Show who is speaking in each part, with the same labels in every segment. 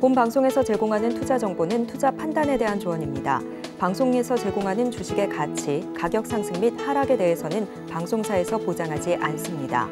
Speaker 1: 본 방송에서 제공하는 투자 정보는 투자 판단에 대한 조언입니다. 방송에서 제공하는 주식의 가치, 가격 상승 및 하락에 대해서는 방송사에서 보장하지 않습니다.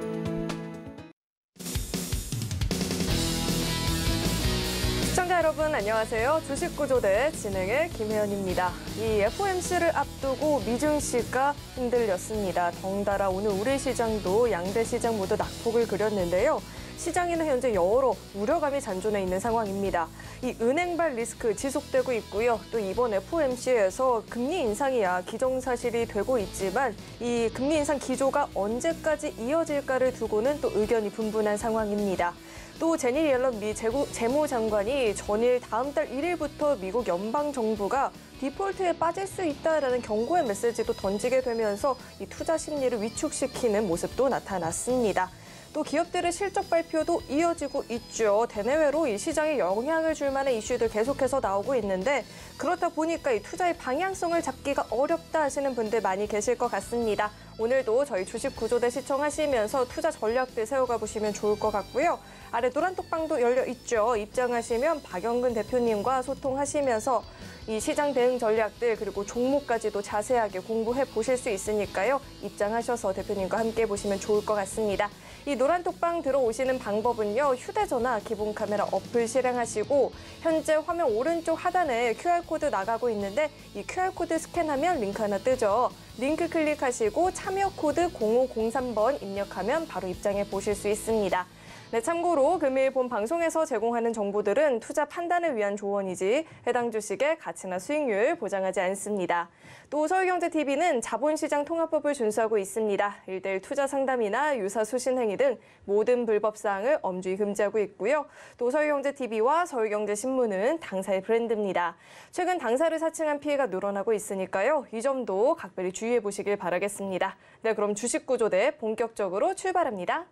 Speaker 1: 시청자 여러분 안녕하세요. 주식구조대 진행의 김혜연입니다. 이 FOMC를 앞두고 미중시가 흔들렸습니다. 덩달아 오늘 우리 시장도 양대 시장 모두 낙폭을 그렸는데요. 시장에는 현재 여러 우려감이 잔존해 있는 상황입니다. 이 은행발 리스크 지속되고 있고요. 또 이번 FOMC에서 금리 인상이야 기정사실이 되고 있지만 이 금리 인상 기조가 언제까지 이어질까를 두고는 또 의견이 분분한 상황입니다. 또 제니 옐런 미 재무장관이 전일 다음 달 1일부터 미국 연방정부가 디폴트에 빠질 수 있다라는 경고의 메시지도 던지게 되면서 이 투자 심리를 위축시키는 모습도 나타났습니다. 또 기업들의 실적 발표도 이어지고 있죠. 대내외로 이 시장에 영향을 줄 만한 이슈들 계속해서 나오고 있는데 그렇다 보니까 이 투자의 방향성을 잡기가 어렵다 하시는 분들 많이 계실 것 같습니다. 오늘도 저희 주식 구조대 시청하시면서 투자 전략들 세워가 보시면 좋을 것 같고요. 아래 노란 톡방도 열려 있죠. 입장하시면 박영근 대표님과 소통하시면서 이 시장 대응 전략들 그리고 종목까지도 자세하게 공부해 보실 수 있으니까요. 입장하셔서 대표님과 함께 보시면 좋을 것 같습니다. 이 노란 톡방 들어오시는 방법은요. 휴대전화 기본 카메라 어플 실행하시고 현재 화면 오른쪽 하단에 QR코드 나가고 있는데 이 QR코드 스캔하면 링크 하나 뜨죠. 링크 클릭하시고 참여 코드 0503번 입력하면 바로 입장해 보실 수 있습니다. 네, 참고로 금일 본 방송에서 제공하는 정보들은 투자 판단을 위한 조언이지 해당 주식의 가치나 수익률 보장하지 않습니다. 또 서울경제TV는 자본시장 통합법을 준수하고 있습니다. 일대일 투자 상담이나 유사 수신 행위 등 모든 불법 사항을 엄중히 금지하고 있고요. 또 서울경제TV와 서울경제신문은 당사의 브랜드입니다. 최근 당사를 사칭한 피해가 늘어나고 있으니까요. 이 점도 각별히 주의해 보시길 바라겠습니다. 네, 그럼 주식구조대 본격적으로 출발합니다.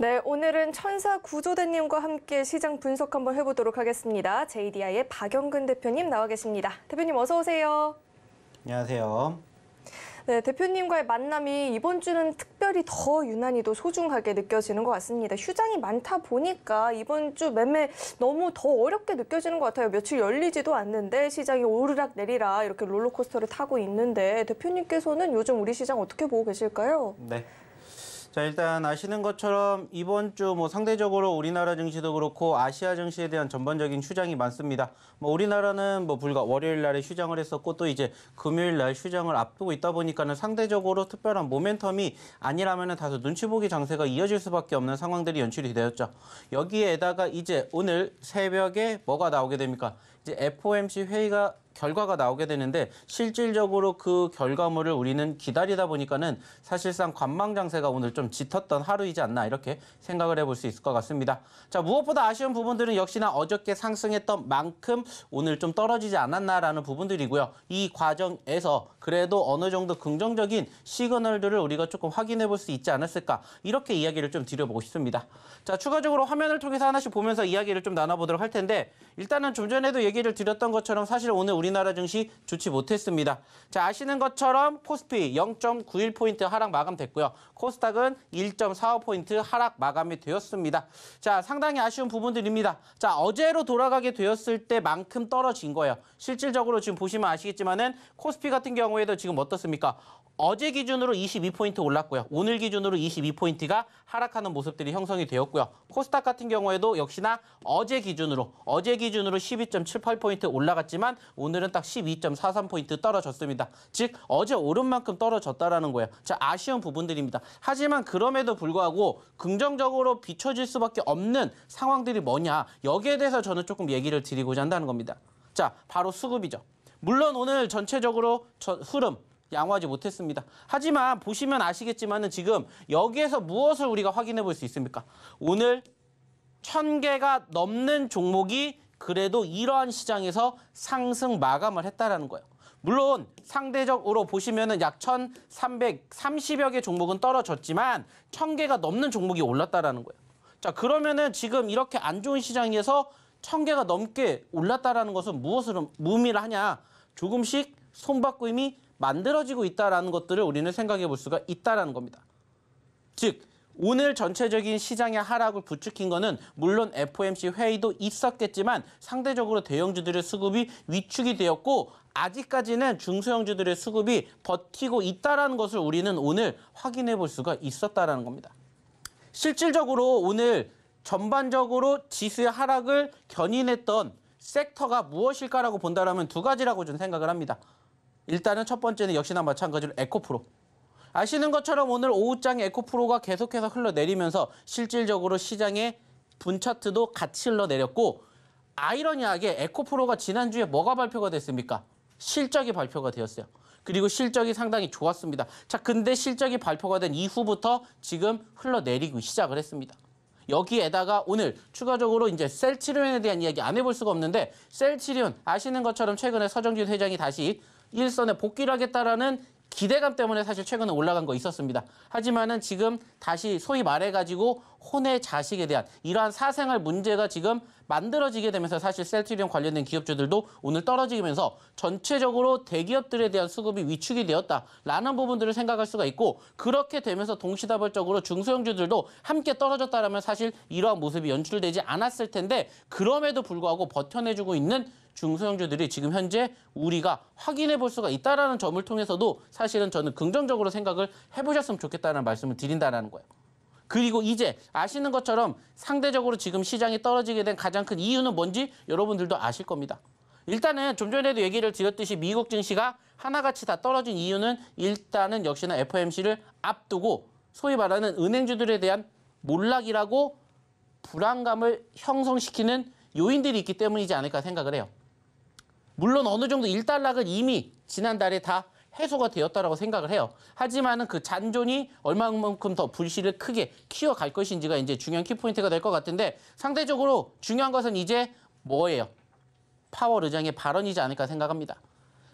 Speaker 1: 네, 오늘은 천사 구조대님과 함께 시장 분석 한번 해보도록 하겠습니다. JDI의 박영근 대표님 나와 계십니다. 대표님 어서 오세요.
Speaker 2: 안녕하세요.
Speaker 1: 네, 대표님과의 만남이 이번 주는 특별히 더 유난히도 소중하게 느껴지는 것 같습니다. 휴장이 많다 보니까 이번 주 매매 너무 더 어렵게 느껴지는 것 같아요. 며칠 열리지도 않는데 시장이 오르락 내리락 이렇게 롤러코스터를 타고 있는데 대표님께서는 요즘 우리 시장 어떻게 보고 계실까요?
Speaker 2: 네. 자 일단 아시는 것처럼 이번 주 뭐 상대적으로 우리나라 증시도 그렇고 아시아 증시에 대한 전반적인 휴장이 많습니다. 뭐 우리나라는 뭐 불과 월요일 날에 휴장을 했었고 또 이제 금요일 날 휴장을 앞두고 있다 보니까는 상대적으로 특별한 모멘텀이 아니라면은 다소 눈치 보기 장세가 이어질 수밖에 없는 상황들이 연출이 되었죠. 여기에다가 이제 오늘 새벽에 뭐가 나오게 됩니까? 이제 FOMC 회의가 결과가 나오게 되는데 실질적으로 그 결과물을 우리는 기다리다 보니까는 사실상 관망 장세가 오늘 좀 짙었던 하루이지 않나 이렇게 생각을 해볼 수 있을 것 같습니다. 자 무엇보다 아쉬운 부분들은 역시나 어저께 상승했던 만큼 오늘 좀 떨어지지 않았나라는 부분들이고요. 이 과정에서 그래도 어느 정도 긍정적인 시그널들을 우리가 조금 확인해 볼 수 있지 않았을까 이렇게 이야기를 좀 드려보고 싶습니다. 자 추가적으로 화면을 통해서 하나씩 보면서 이야기를 좀 나눠보도록 할 텐데 일단은 좀 전에도 얘기를 드렸던 것처럼 사실 오늘 우리나라 증시 좋지 못했습니다. 자, 아시는 것처럼 코스피 0.91포인트 하락 마감됐고요. 코스닥은 1.45포인트 하락 마감이 되었습니다. 자, 상당히 아쉬운 부분들입니다. 자, 어제로 돌아가게 되었을 때만큼 떨어진 거예요. 실질적으로 지금 보시면 아시겠지만은 코스피 같은 경우에도 지금 어떻습니까? 어제 기준으로 22포인트 올랐고요. 오늘 기준으로 22포인트가 하락하는 모습들이 형성이 되었고요. 코스닥 같은 경우에도 역시나 어제 기준으로 어제 기준으로 12.78포인트 올라갔지만 오늘 오늘은 딱 12.43포인트 떨어졌습니다. 즉 어제 오른 만큼 떨어졌다라는 거예요. 자 아쉬운 부분들입니다. 하지만 그럼에도 불구하고 긍정적으로 비춰질 수밖에 없는 상황들이 뭐냐 여기에 대해서 저는 조금 얘기를 드리고자 한다는 겁니다. 자 바로 수급이죠. 물론 오늘 전체적으로 흐름 양호하지 못했습니다. 하지만 보시면 아시겠지만 은 지금 여기에서 무엇을 우리가 확인해 볼 수 있습니까? 오늘 1 0 0 0개가 넘는 종목이 그래도 이러한 시장에서 상승 마감을 했다라는 거예요. 물론 상대적으로 보시면은 약 1,330여 개 종목은 떨어졌지만 1,000개가 넘는 종목이 올랐다라는 거예요. 자, 그러면은 지금 이렇게 안 좋은 시장에서 1,000개가 넘게 올랐다라는 것은 무엇을 의미를 하냐? 조금씩 손바꿈이 만들어지고 있다라는 것들을 우리는 생각해 볼 수가 있다라는 겁니다. 즉 오늘 전체적인 시장의 하락을 부추긴 거는 물론 FOMC 회의도 있었겠지만 상대적으로 대형주들의 수급이 위축이 되었고 아직까지는 중소형주들의 수급이 버티고 있다는 것을 우리는 오늘 확인해 볼 수가 있었다는 겁니다. 실질적으로 오늘 전반적으로 지수의 하락을 견인했던 섹터가 무엇일까라고 본다면 두 가지라고 저는 생각을 합니다. 일단은 첫 번째는 역시나 마찬가지로 에코프로. 아시는 것처럼 오늘 오후장에 에코프로가 계속해서 흘러내리면서 실질적으로 시장의 분차트도 같이 흘러내렸고 아이러니하게 에코프로가 지난주에 뭐가 발표가 됐습니까? 실적이 발표가 되었어요. 그리고 실적이 상당히 좋았습니다. 자, 근데 실적이 발표가 된 이후부터 지금 흘러내리고 시작을 했습니다. 여기에다가 오늘 추가적으로 이제 셀치료엔에 대한 이야기 안 해볼 수가 없는데 셀치료엔 아시는 것처럼 최근에 서정준 회장이 다시 일선에 복귀를 하겠다라는 기대감 때문에 사실 최근에 올라간 거 있었습니다. 하지만은 지금 다시 소위 말해가지고 혼의 자식에 대한 이러한 사생활 문제가 지금 만들어지게 되면서 사실 셀트리온 관련된 기업주들도 오늘 떨어지면서 전체적으로 대기업들에 대한 수급이 위축이 되었다라는 부분들을 생각할 수가 있고 그렇게 되면서 동시다발적으로 중소형주들도 함께 떨어졌다라면 사실 이러한 모습이 연출되지 않았을 텐데 그럼에도 불구하고 버텨내주고 있는 중소형주들이 지금 현재 우리가 확인해 볼 수가 있다라는 점을 통해서도 사실은 저는 긍정적으로 생각을 해보셨으면 좋겠다는 말씀을 드린다라는 거예요. 그리고 이제 아시는 것처럼 상대적으로 지금 시장이 떨어지게 된 가장 큰 이유는 뭔지 여러분들도 아실 겁니다. 일단은 좀 전에도 얘기를 드렸듯이 미국 증시가 하나같이 다 떨어진 이유는 일단은 역시나 FOMC를 앞두고 소위 말하는 은행주들에 대한 몰락이라고 불안감을 형성시키는 요인들이 있기 때문이지 않을까 생각을 해요. 물론 어느 정도 1달락은 이미 지난달에 다 해소가 되었다라고 생각을 해요. 하지만은 그 잔존이 얼마만큼 더 불씨를 크게 키워갈 것인지가 이제 중요한 키포인트가 될 것 같은데 상대적으로 중요한 것은 이제 뭐예요? 파월 의장의 발언이지 않을까 생각합니다.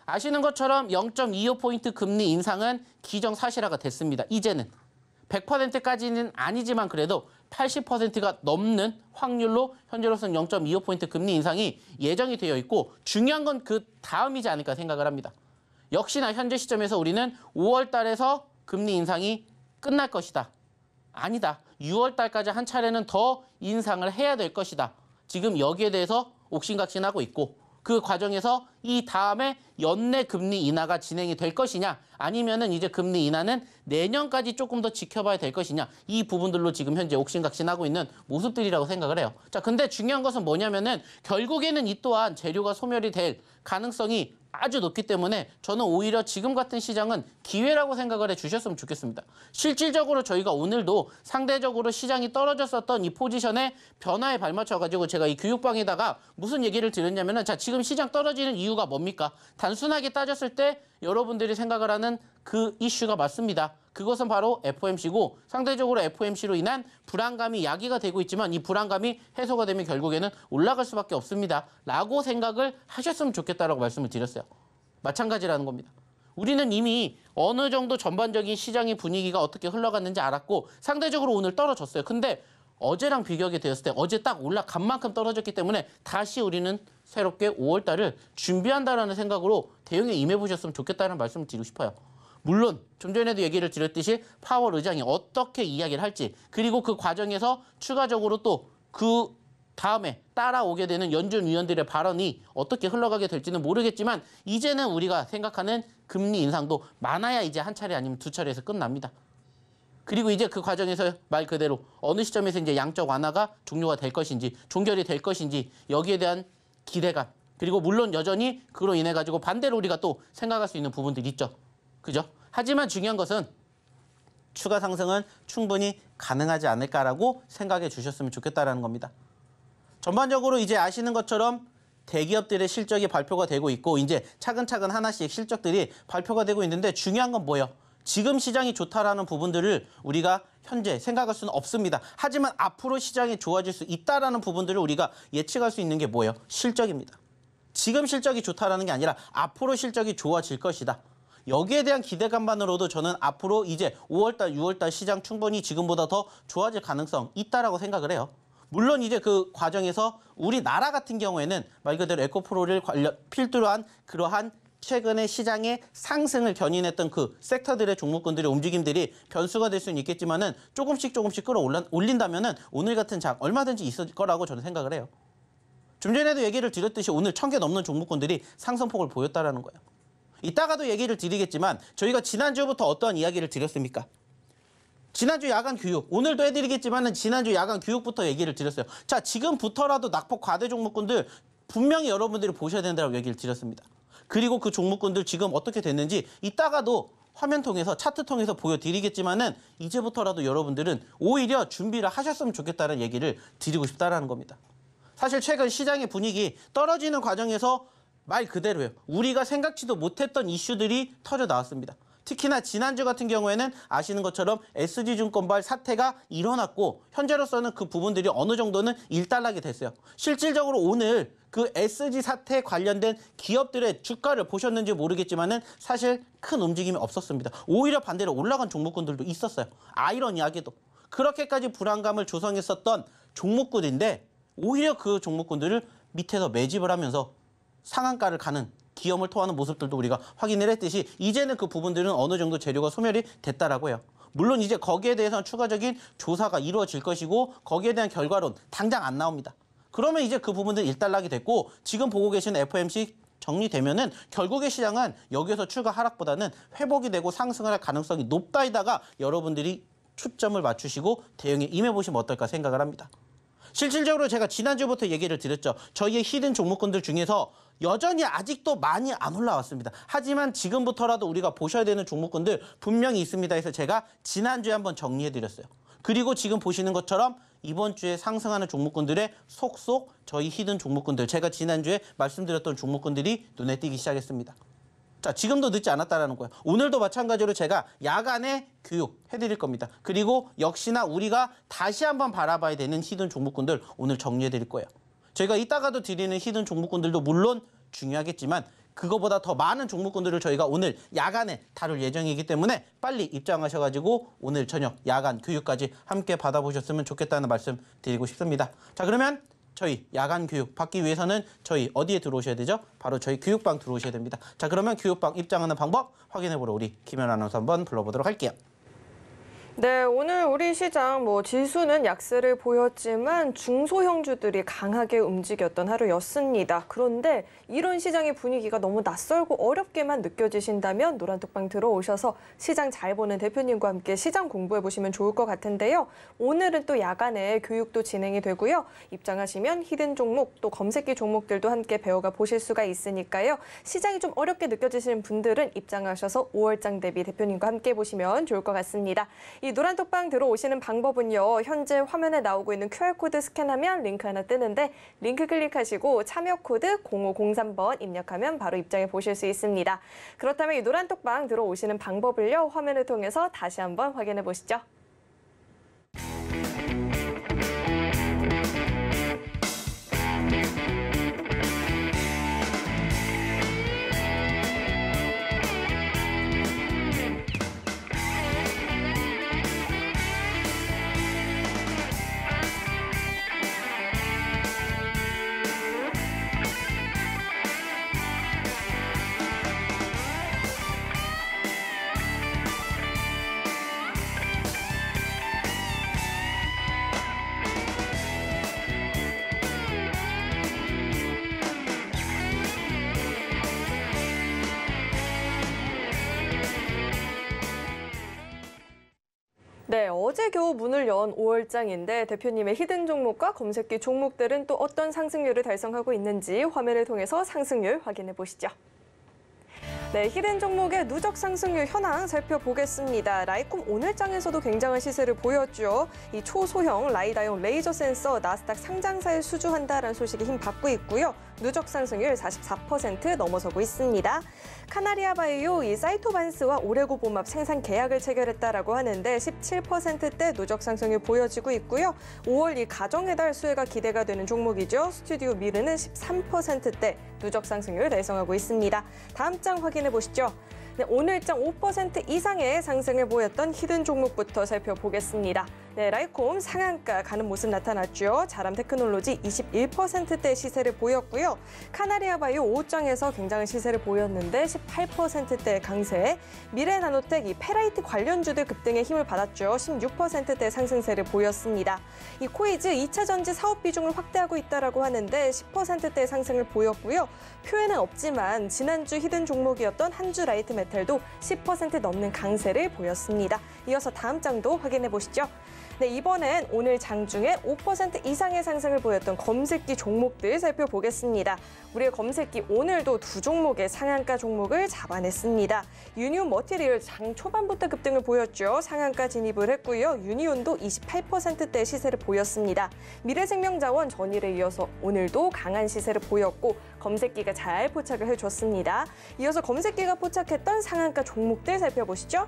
Speaker 2: 아시는 것처럼 0.25포인트 금리 인상은 기정사실화가 됐습니다. 이제는 100%까지는 아니지만 그래도 80%가 넘는 확률로 현재로서는 0.25포인트 금리 인상이 예정이 되어 있고 중요한 건 그 다음이지 않을까 생각을 합니다. 역시나 현재 시점에서 우리는 5월 달에서 금리 인상이 끝날 것이다. 아니다. 6월 달까지 한 차례는 더 인상을 해야 될 것이다. 지금 여기에 대해서 옥신각신하고 있고 그 과정에서 이 다음에 연내 금리 인하가 진행이 될 것이냐 아니면은 이제 금리 인하는 내년까지 조금 더 지켜봐야 될 것이냐 이 부분들로 지금 현재 옥신각신하고 있는 모습들이라고 생각을 해요. 자 근데 중요한 것은 뭐냐면은 결국에는 이 또한 재료가 소멸이 될 가능성이 아주 높기 때문에 저는 오히려 지금 같은 시장은 기회라고 생각을 해주셨으면 좋겠습니다. 실질적으로 저희가 오늘도 상대적으로 시장이 떨어졌었던 이 포지션의 변화에 발맞춰가지고 제가 이 교육방에다가 무슨 얘기를 드렸냐면은 자 지금 시장 떨어지는 이유가 뭡니까? 단순하게 따졌을 때 여러분들이 생각을 하는 그 이슈가 맞습니다. 그것은 바로 FOMC고 상대적으로 FOMC로 인한 불안감이 야기가 되고 있지만 이 불안감이 해소가 되면 결국에는 올라갈 수밖에 없습니다. 라고 생각을 하셨으면 좋겠다라고 말씀을 드렸어요. 마찬가지라는 겁니다. 우리는 이미 어느 정도 전반적인 시장의 분위기가 어떻게 흘러갔는지 알았고 상대적으로 오늘 떨어졌어요. 근데 어제랑 비교하게 되었을 때 어제 딱 올라간 만큼 떨어졌기 때문에 다시 우리는 새롭게 5월 달을 준비한다라는 생각으로 대응에 임해 보셨으면 좋겠다는 말씀을 드리고 싶어요. 물론 좀 전에도 얘기를 드렸듯이 파월 의장이 어떻게 이야기를 할지 그리고 그 과정에서 추가적으로 또 그 다음에 따라오게 되는 연준 위원들의 발언이 어떻게 흘러가게 될지는 모르겠지만 이제는 우리가 생각하는 금리 인상도 많아야 이제 한 차례 아니면 두 차례에서 끝납니다. 그리고 이제 그 과정에서 말 그대로 어느 시점에서 이제 양적 완화가 종료가 될 것인지 종결이 될 것인지 여기에 대한 기대감 그리고 물론 여전히 그로 인해 가지고 반대로 우리가 또 생각할 수 있는 부분들이 있죠. 그죠? 하지만 중요한 것은 추가 상승은 충분히 가능하지 않을까라고 생각해 주셨으면 좋겠다라는 겁니다. 전반적으로 이제 아시는 것처럼 대기업들의 실적이 발표가 되고 있고 이제 차근차근 하나씩 실적들이 발표가 되고 있는데 중요한 건 뭐예요? 지금 시장이 좋다라는 부분들을 우리가 현재 생각할 수는 없습니다. 하지만 앞으로 시장이 좋아질 수 있다라는 부분들을 우리가 예측할 수 있는 게 뭐예요? 실적입니다. 지금 실적이 좋다라는 게 아니라 앞으로 실적이 좋아질 것이다. 여기에 대한 기대감만으로도 저는 앞으로 이제 5월달, 6월달 시장 충분히 지금보다 더 좋아질 가능성 있다라고 생각을 해요. 물론 이제 그 과정에서 우리나라 같은 경우에는 말 그대로 에코프로를 필두로 한 그러한 최근에 시장의 상승을 견인했던 그 섹터들의 종목군들의 움직임들이 변수가 될 수는 있겠지만은 조금씩 조금씩 끌어올린다면은 오늘 같은 장 얼마든지 있을 거라고 저는 생각을 해요. 좀 전에도 얘기를 드렸듯이 오늘 천 개 넘는 종목군들이 상승폭을 보였다라는 거예요. 이따가도 얘기를 드리겠지만 저희가 지난주부터 어떠한 이야기를 드렸습니까? 지난주 야간 교육, 오늘도 해드리겠지만 은 지난주 야간 교육부터 얘기를 드렸어요. 자, 지금부터라도 낙폭 과대 종목군들 분명히 여러분들이 보셔야 된다고 얘기를 드렸습니다. 그리고 그 종목군들 지금 어떻게 됐는지 이따가도 화면 통해서 차트 통해서 보여드리겠지만은 이제부터라도 여러분들은 오히려 준비를 하셨으면 좋겠다는 얘기를 드리고 싶다라는 겁니다. 사실 최근 시장의 분위기 떨어지는 과정에서 말그대로요 우리가 생각지도 못했던 이슈들이 터져 나왔습니다. 특히나 지난주 같은 경우에는 아시는 것처럼 SG증권발 사태가 일어났고 현재로서는 그 부분들이 어느 정도는 일단락이 됐어요. 실질적으로 오늘 그 SG 사태 관련된 기업들의 주가를 보셨는지 모르겠지만은 사실 큰 움직임이 없었습니다. 오히려 반대로 올라간 종목군들도 있었어요. 아이러니하게도 그렇게까지 불안감을 조성했었던 종목군인데 오히려 그 종목군들을 밑에서 매집을 하면서 상한가를 가는 기염을 토하는 모습들도 우리가 확인을 했듯이 이제는 그 부분들은 어느 정도 재료가 소멸이 됐다라고 해요. 물론 이제 거기에 대해서 는 추가적인 조사가 이루어질 것이고 거기에 대한 결과론 당장 안 나옵니다. 그러면 이제 그 부분들 일단락이 됐고 지금 보고 계시는 FOMC 정리되면은 결국에 시장은 여기에서 추가 하락보다는 회복이 되고 상승할 가능성이 높다이다가 여러분들이 초점을 맞추시고 대응에 임해보시면 어떨까 생각을 합니다. 실질적으로 제가 지난주부터 얘기를 드렸죠. 저희의 히든 종목군들 중에서 여전히 아직도 많이 안 올라왔습니다. 하지만 지금부터라도 우리가 보셔야 되는 종목군들 분명히 있습니다 해서 제가 지난주에 한번 정리해드렸어요. 그리고 지금 보시는 것처럼 이번 주에 상승하는 종목군들의 속속 저희 히든 종목군들 제가 지난주에 말씀드렸던 종목군들이 눈에 띄기 시작했습니다. 자, 지금도 늦지 않았다라는 거예요. 오늘도 마찬가지로 제가 야간에 교육 해드릴 겁니다. 그리고 역시나 우리가 다시 한번 바라봐야 되는 히든 종목군들 오늘 정리해드릴 거예요. 저희가 이따가도 드리는 히든 종목군들도 물론 중요하겠지만 그거보다 더 많은 종목군들을 저희가 오늘 야간에 다룰 예정이기 때문에 빨리 입장하셔가지고 오늘 저녁 야간 교육까지 함께 받아보셨으면 좋겠다는 말씀 드리고 싶습니다. 자 그러면 저희 야간 교육 받기 위해서는 저희 어디에 들어오셔야 되죠? 바로 저희 교육방 들어오셔야 됩니다. 자 그러면 교육방 입장하는 방법 확인해보러 우리 김현 아나운서 한번 불러보도록 할게요.
Speaker 1: 네, 오늘 우리 시장 뭐 지수는 약세를 보였지만 중소형주들이 강하게 움직였던 하루였습니다. 그런데 이런 시장의 분위기가 너무 낯설고 어렵게만 느껴지신다면 노란톡방 들어오셔서 시장 잘 보는 대표님과 함께 시장 공부해 보시면 좋을 것 같은데요. 오늘은 또 야간에 교육도 진행이 되고요. 입장하시면 히든 종목 또 검색기 종목들도 함께 배워가 보실 수가 있으니까요. 시장이 좀 어렵게 느껴지시는 분들은 입장하셔서 5월장 대비 대표님과 함께 보시면 좋을 것 같습니다. 이 노란톡방 들어오시는 방법은요. 현재 화면에 나오고 있는 QR코드 스캔하면 링크 하나 뜨는데 링크 클릭하시고 참여 코드 0503번 입력하면 바로 입장해 보실 수 있습니다. 그렇다면 이 노란톡방 들어오시는 방법을요. 화면을 통해서 다시 한번 확인해 보시죠. 어제 겨우 문을 연 5월장인데 대표님의 히든 종목과 검색기 종목들은 또 어떤 상승률을 달성하고 있는지 화면을 통해서 상승률 확인해 보시죠. 네, 히든 종목의 누적 상승률 현황 살펴보겠습니다. 라이콤 오늘장에서도 굉장한 시세를 보였죠. 이 초소형 라이다용 레이저 센서 나스닥 상장사에 수주한다라는 소식이 힘받고 있고요. 누적 상승률 44% 넘어서고 있습니다. 카나리아바이오 이 사이토반스와 오레고봄합 생산 계약을 체결했다라고 하는데 17%대 누적 상승이 보여지고 있고요. 5월 이 가정의 달 수혜가 기대가 되는 종목이죠. 스튜디오 미르는 13%대 누적 상승률 을 달성하고 있습니다. 다음 장 확인해 보시죠. 네, 오늘 0.5% 이상의 상승을 보였던 히든 종목부터 살펴보겠습니다. 네, 라이콤 상한가 가는 모습 나타났죠. 자람 테크놀로지 21%대 시세를 보였고요. 카나리아 바이오 5장에서 굉장한 시세를 보였는데 18%대 강세. 미래 나노텍 이 페라이트 관련주들 급등의 힘을 받았죠. 16%대 상승세를 보였습니다. 이 코이즈 2차 전지 사업 비중을 확대하고 있다라고 하는데 10%대 상승을 보였고요. 표에는 없지만 지난주 히든 종목이었던 한주 라이트 메탈도 10% 넘는 강세를 보였습니다. 이어서 다음 장도 확인해 보시죠. 네, 이번엔 오늘 장중에 5% 이상의 상승을 보였던 검색기 종목들 살펴보겠습니다. 우리의 검색기 오늘도 두 종목의 상한가 종목을 잡아냈습니다. 유니온 머티리얼 장 초반부터 급등을 보였죠. 상한가 진입을 했고요. 유니온도 28%대 시세를 보였습니다. 미래생명자원 전일에 이어서 오늘도 강한 시세를 보였고 검색기가 잘 포착을 해줬습니다. 이어서 검색기가 포착했던 상한가 종목들 살펴보시죠.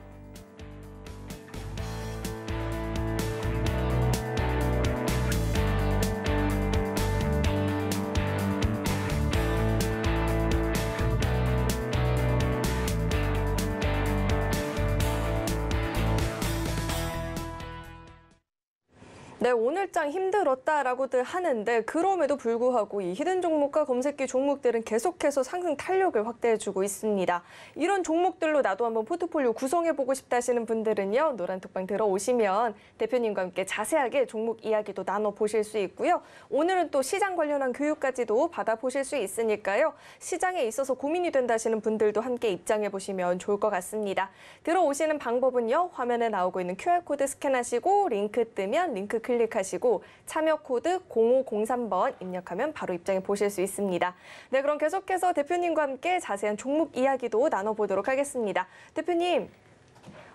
Speaker 1: 네, 오늘장 힘들었다라고들 하는데 그럼에도 불구하고 이 히든 종목과 검색기 종목들은 계속해서 상승 탄력을 확대해주고 있습니다. 이런 종목들로 나도 한번 포트폴리오 구성해보고 싶다시는 하 분들은요. 노란톡방 들어오시면 대표님과 함께 자세하게 종목 이야기도 나눠보실 수 있고요. 오늘은 또 시장 관련한 교육까지도 받아보실 수 있으니까요. 시장에 있어서 고민이 된다시는 하 분들도 함께 입장해보시면 좋을 것 같습니다. 들어오시는 방법은요. 화면에 나오고 있는 QR코드 스캔하시고 링크 뜨면 링크 클릭하시고 참여 코드 0503번 입력하면 바로 입장해 보실 수 있습니다. 네, 그럼 계속해서 대표님과 함께 자세한 종목 이야기도 나눠보도록 하겠습니다. 대표님,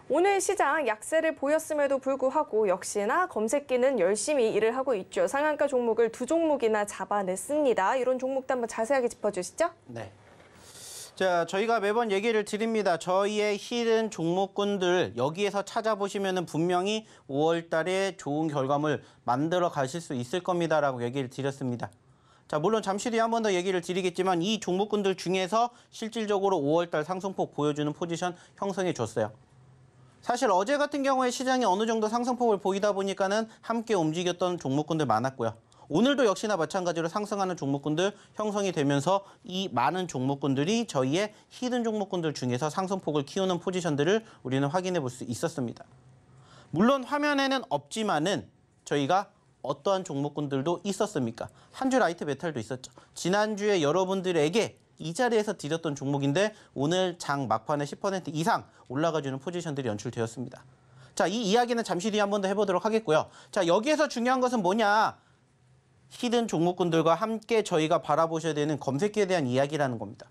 Speaker 1: 오늘 시장 약세를 보였음에도 불구하고 역시나 검색기는 열심히 일을 하고 있죠. 상한가 종목을 두 종목이나 잡아냈습니다. 이런 종목도 한번 자세하게 짚어주시죠. 네.
Speaker 2: 자, 저희가 매번 얘기를 드립니다. 저희의 힐은 종목군들 여기에서 찾아보시면 분명히 5월 달에 좋은 결과물 만들어 가실 수 있을 겁니다라고 얘기를 드렸습니다. 자, 물론 잠시 뒤에 한 번 더 얘기를 드리겠지만 이 종목군들 중에서 실질적으로 5월 달 상승폭 보여주는 포지션 형성해 줬어요. 사실 어제 같은 경우에 시장이 어느 정도 상승폭을 보이다 보니까는 함께 움직였던 종목군들 많았고요. 오늘도 역시나 마찬가지로 상승하는 종목군들 형성이 되면서 이 많은 종목군들이 저희의 히든 종목군들 중에서 상승폭을 키우는 포지션들을 우리는 확인해 볼 수 있었습니다. 물론 화면에는 없지만은 저희가 어떠한 종목군들도 있었습니까? 한주 라이트 메탈도 있었죠. 지난주에 여러분들에게 이 자리에서 드렸던 종목인데 오늘 장 막판에 10% 이상 올라가주는 포지션들이 연출되었습니다. 자, 이 이야기는 잠시 뒤에 한 번 더 해보도록 하겠고요. 자, 여기에서 중요한 것은 뭐냐? 히든 종목군들과 함께 저희가 바라보셔야 되는 검색기에 대한 이야기라는 겁니다.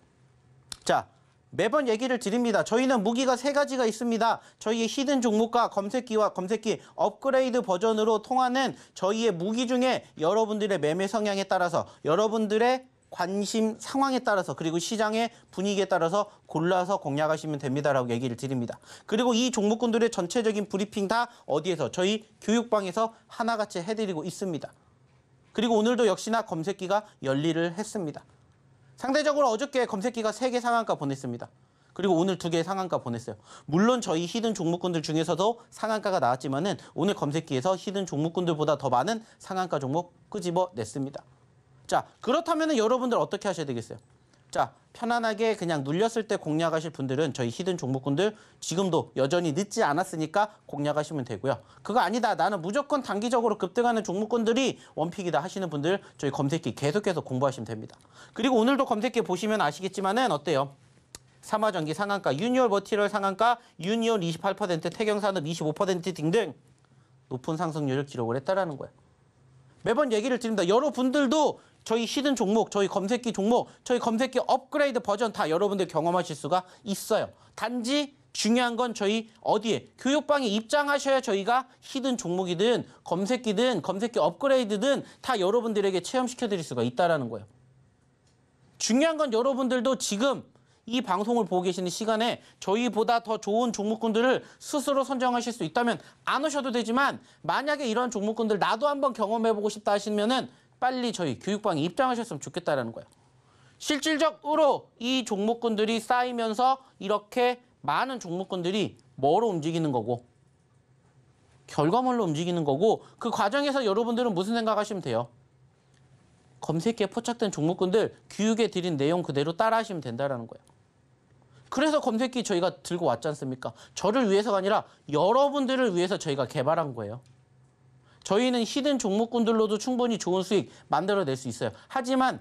Speaker 2: 자, 매번 얘기를 드립니다. 저희는 무기가 세 가지가 있습니다. 저희의 히든 종목과 검색기와 검색기 업그레이드 버전으로 통하는 저희의 무기 중에 여러분들의 매매 성향에 따라서 여러분들의 관심 상황에 따라서 그리고 시장의 분위기에 따라서 골라서 공략하시면 됩니다라고 얘기를 드립니다. 그리고 이 종목군들의 전체적인 브리핑 다 어디에서 저희 교육방에서 하나같이 해드리고 있습니다. 그리고 오늘도 역시나 검색기가 열리를 했습니다. 상대적으로 어저께 검색기가 3개 상한가 보냈습니다. 그리고 오늘 두 개의 상한가 보냈어요. 물론 저희 히든 종목군들 중에서도 상한가가 나왔지만은 오늘 검색기에서 히든 종목군들보다 더 많은 상한가 종목 끄집어냈습니다. 자, 그렇다면 여러분들 어떻게 하셔야 되겠어요? 자, 편안하게 그냥 눌렸을 때 공략하실 분들은 저희 히든 종목군들 지금도 여전히 늦지 않았으니까 공략하시면 되고요. 그거 아니다. 나는 무조건 단기적으로 급등하는 종목군들이 원픽이다 하시는 분들 저희 검색기 계속해서 공부하시면 됩니다. 그리고 오늘도 검색기 보시면 아시겠지만은 어때요? 삼화전기 상한가, 유니얼 머티럴 상한가, 유니얼 28%, 태경산업 25% 등등 높은 상승률을 기록을 했다라는 거예요. 매번 얘기를 드립니다. 여러분들도 저희 히든 종목, 저희 검색기 종목, 저희 검색기 업그레이드 버전 다 여러분들 경험하실 수가 있어요. 단지 중요한 건 저희 어디에 교육방에 입장하셔야 저희가 히든 종목이든 검색기든 검색기 업그레이드든 다 여러분들에게 체험시켜 드릴 수가 있다라는 거예요. 중요한 건 여러분들도 지금 이 방송을 보고 계시는 시간에 저희보다 더 좋은 종목군들을 스스로 선정하실 수 있다면 안 오셔도 되지만 만약에 이런 종목군들 나도 한번 경험해보고 싶다 하시면은 빨리 저희 교육방에 입장하셨으면 좋겠다라는 거예요. 실질적으로 이 종목군들이 쌓이면서 이렇게 많은 종목군들이 뭐로 움직이는 거고 결과물로 움직이는 거고 그 과정에서 여러분들은 무슨 생각하시면 돼요? 검색기에 포착된 종목군들 교육에 드린 내용 그대로 따라하시면 된다라는 거예요. 그래서 검색기 저희가 들고 왔지 않습니까? 저를 위해서가 아니라 여러분들을 위해서 저희가 개발한 거예요. 저희는 히든 종목군들로도 충분히 좋은 수익 만들어낼 수 있어요. 하지만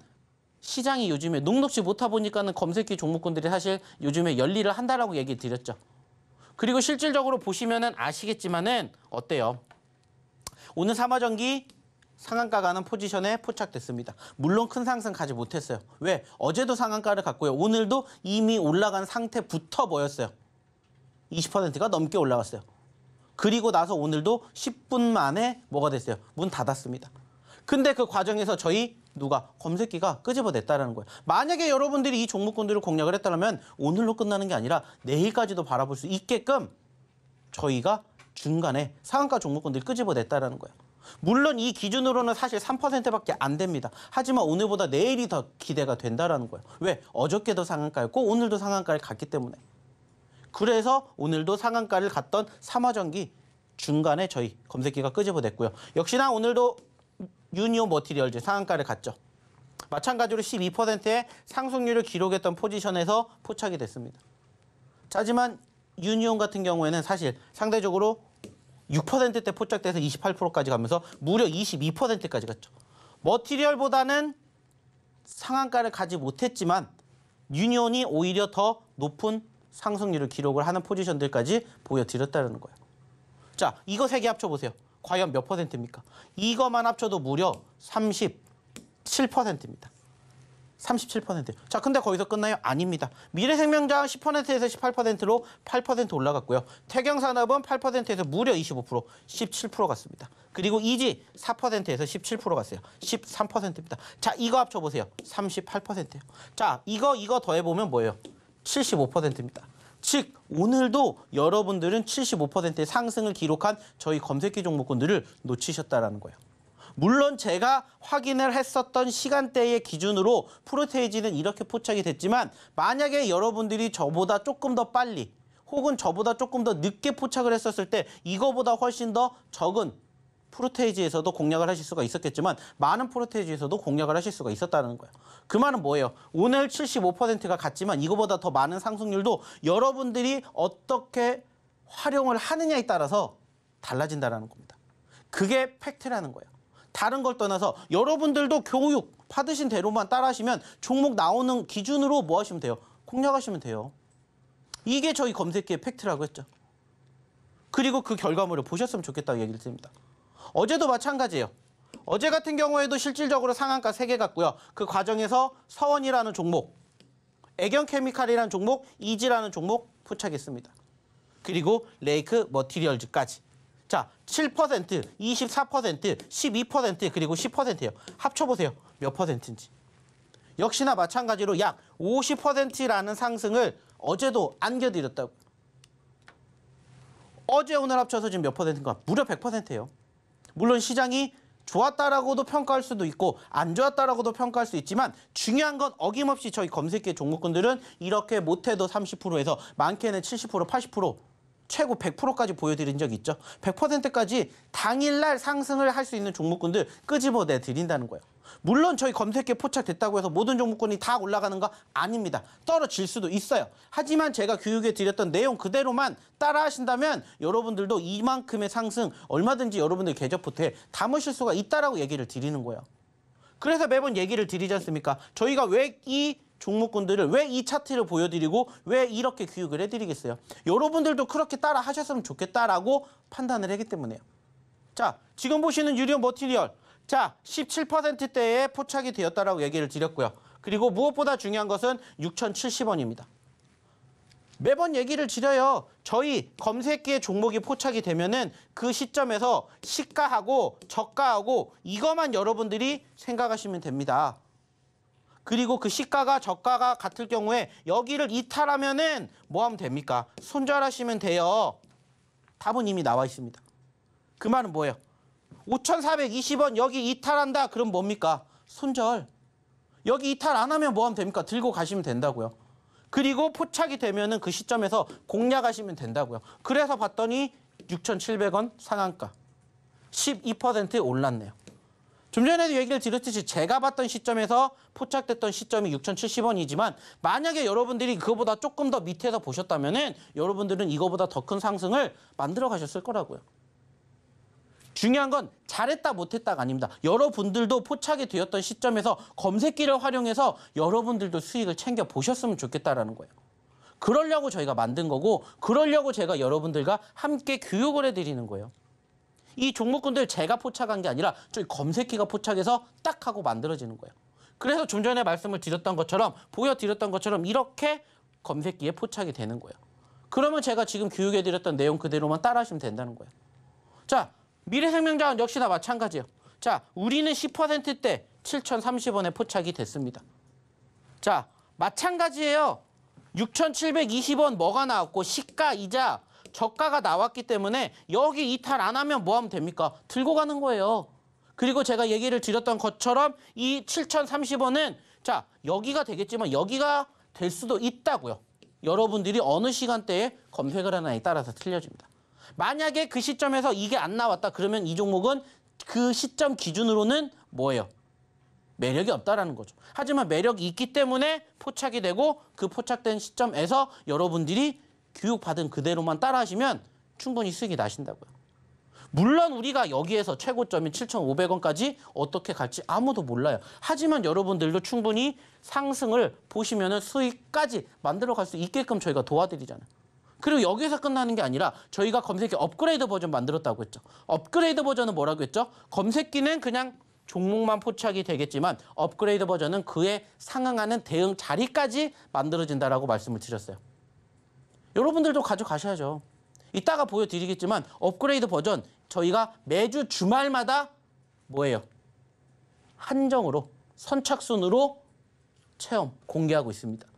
Speaker 2: 시장이 요즘에 녹록지 못하 보니까는 검색기 종목군들이 사실 요즘에 열리를 한다라고 얘기 드렸죠. 그리고 실질적으로 보시면은 아시겠지만은 어때요? 오늘 삼화전기 상한가 가는 포지션에 포착됐습니다. 물론 큰 상승 가지 못했어요. 왜? 어제도 상한가를 갔고요. 오늘도 이미 올라간 상태부터 보였어요. 20%가 넘게 올라갔어요. 그리고 나서 오늘도 10분 만에 뭐가 됐어요? 문 닫았습니다. 근데 그 과정에서 저희 누가 검색기가 끄집어냈다라는 거예요. 만약에 여러분들이 이 종목군들을 공략을 했다면 오늘로 끝나는 게 아니라 내일까지도 바라볼 수 있게끔 저희가 중간에 상한가 종목군들이 끄집어냈다라는 거예요. 물론 이 기준으로는 사실 3%밖에 안 됩니다. 하지만 오늘보다 내일이 더 기대가 된다라는 거예요. 왜? 어저께도 상한가였고 오늘도 상한가를 갔기 때문에. 그래서 오늘도 상한가를 갔던 삼화전기 중간에 저희 검색기가 끄집어냈고요. 역시나 오늘도 유니온 머티리얼즈 상한가를 갔죠. 마찬가지로 12%의 상승률을 기록했던 포지션에서 포착이 됐습니다. 하지만 유니온 같은 경우에는 사실 상대적으로 6%대 포착돼서 28%까지 가면서 무려 22%까지 갔죠. 머티리얼보다는 상한가를 가지 못했지만 유니온이 오히려 더 높은 상승률을 기록을 하는 포지션들까지 보여드렸다는 거예요. 자, 이거 세 개 합쳐보세요. 과연 몇 퍼센트입니까? 이거만 합쳐도 무려 37%입니다. 37%. 자, 근데 거기서 끝나요? 아닙니다. 미래생명장 10%에서 18%로 8% 올라갔고요. 태경산업은 8%에서 무려 25%, 17% 갔습니다. 그리고 이지 4%에서 17% 갔어요. 13%입니다. 자, 이거 합쳐보세요. 3 8 자, 이거 이거 더해보면 뭐예요? 75%입니다. 즉 오늘도 여러분들은 75%의 상승을 기록한 저희 검색기 종목군들을 놓치셨다라는 거예요. 물론 제가 확인을 했었던 시간대의 기준으로 프로테이지는 이렇게 포착이 됐지만 만약에 여러분들이 저보다 조금 더 빨리 혹은 저보다 조금 더 늦게 포착을 했었을 때 이거보다 훨씬 더 적은 프로테이지에서도 공략을 하실 수가 있었겠지만 많은 프로테이지에서도 공략을 하실 수가 있었다는 거예요. 그 말은 뭐예요? 오늘 75%가 갔지만 이거보다 더 많은 상승률도 여러분들이 어떻게 활용을 하느냐에 따라서 달라진다는 겁니다. 그게 팩트라는 거예요. 다른 걸 떠나서 여러분들도 교육 받으신 대로만 따라하시면 종목 나오는 기준으로 뭐 하시면 돼요? 공략하시면 돼요. 이게 저희 검색기의 팩트라고 했죠. 그리고 그 결과물을 보셨으면 좋겠다고 얘기를 드립니다. 어제도 마찬가지예요. 어제 같은 경우에도 실질적으로 상한가 3개 갔고요. 그 과정에서 서원이라는 종목, 애견케미칼이라는 종목, 이지라는 종목 포착했습니다. 그리고 레이크 머티리얼즈까지. 자, 7%, 24%, 12% 그리고 10%예요. 합쳐보세요. 몇 퍼센트인지. 역시나 마찬가지로 약 50%라는 상승을 어제도 안겨드렸다고. 어제 오늘 합쳐서 지금 몇 퍼센트인가? 무려 100%예요. 물론 시장이 좋았다라고도 평가할 수도 있고 안 좋았다라고도 평가할 수 있지만 중요한 건 어김없이 저희 검색계 종목군들은 이렇게 못해도 30%에서 많게는 70% 80% 최고 100%까지 보여드린 적이 있죠. 100%까지 당일날 상승을 할 수 있는 종목군들 끄집어내 드린다는 거예요. 물론 저희 검색에 포착됐다고 해서 모든 종목권이다 올라가는 거 아닙니다. 떨어질 수도 있어요. 하지만 제가 교육에 드렸던 내용 그대로만 따라하신다면 여러분들도 이만큼의 상승 얼마든지 여러분들 계좌포트에 담으실 수가 있다라고 얘기를 드리는 거예요. 그래서 매번 얘기를 드리지 않습니까? 저희가 왜 이 종목군들을 왜 이 차트를 보여드리고 왜 이렇게 교육을 해드리겠어요? 여러분들도 그렇게 따라 하셨으면 좋겠다라고 판단을 하기 때문에요. 자, 지금 보시는 유리온 머티리얼 자, 17%대에 포착이 되었다라고 얘기를 드렸고요. 그리고 무엇보다 중요한 것은 6,070원입니다. 매번 얘기를 드려요. 저희 검색기의 종목이 포착이 되면은 그 시점에서 시가하고 저가하고 이것만 여러분들이 생각하시면 됩니다. 그리고 그 시가가 저가가 같을 경우에 여기를 이탈하면은 뭐 하면 됩니까? 손절하시면 돼요. 답은 이미 나와 있습니다. 그 말은 뭐예요? 5,420원 여기 이탈한다. 그럼 뭡니까? 손절. 여기 이탈 안 하면 뭐 하면 됩니까? 들고 가시면 된다고요. 그리고 포착이 되면은 그 시점에서 공략하시면 된다고요. 그래서 봤더니 6,700원 상한가. 12% 올랐네요. 좀 전에도 얘기를 드렸듯이 제가 봤던 시점에서 포착됐던 시점이 6,070원이지만 만약에 여러분들이 그거보다 조금 더 밑에서 보셨다면 은 여러분들은 이거보다 더 큰 상승을 만들어 가셨을 거라고요. 중요한 건 잘했다 못했다가 아닙니다. 여러분들도 포착이 되었던 시점에서 검색기를 활용해서 여러분들도 수익을 챙겨 보셨으면 좋겠다라는 거예요. 그러려고 저희가 만든 거고 그러려고 제가 여러분들과 함께 교육을 해드리는 거예요. 이 종목군들 제가 포착한 게 아니라 저희 검색기가 포착해서 딱 하고 만들어지는 거예요. 그래서 좀 전에 말씀을 드렸던 것처럼 보여드렸던 것처럼 이렇게 검색기에 포착이 되는 거예요. 그러면 제가 지금 교육해드렸던 내용 그대로만 따라하시면 된다는 거예요. 자, 미래생명자원 역시나 마찬가지예요. 자, 우리는 10%대 7,030원에 포착이 됐습니다. 자, 마찬가지예요. 6,720원 뭐가 나왔고 시가, 이자, 저가가 나왔기 때문에 여기 이탈 안 하면 뭐 하면 됩니까? 들고 가는 거예요. 그리고 제가 얘기를 드렸던 것처럼 이 7,030원은 자, 여기가 되겠지만 여기가 될 수도 있다고요. 여러분들이 어느 시간대에 검색을 하나에 따라서 틀려집니다. 만약에 그 시점에서 이게 안 나왔다 그러면 이 종목은 그 시점 기준으로는 뭐예요? 매력이 없다라는 거죠. 하지만 매력이 있기 때문에 포착이 되고 그 포착된 시점에서 여러분들이 교육받은 그대로만 따라하시면 충분히 수익이 나신다고요. 물론 우리가 여기에서 최고점인 7,500원까지 어떻게 갈지 아무도 몰라요. 하지만 여러분들도 충분히 상승을 보시면 수익까지 만들어갈 수 있게끔 저희가 도와드리잖아요. 그리고 여기서 에 끝나는 게 아니라 저희가 검색기 업그레이드 버전 만들었다고 했죠. 업그레이드 버전은 뭐라고 했죠? 검색기는 그냥 종목만 포착이 되겠지만 업그레이드 버전은 그에 상응하는 대응 자리까지 만들어진다라고 말씀을 드렸어요. 여러분들도 가져가셔야죠. 이따가 보여드리겠지만 업그레이드 버전 저희가 매주 주말마다 뭐예요? 한정으로 선착순으로 체험 공개하고 있습니다.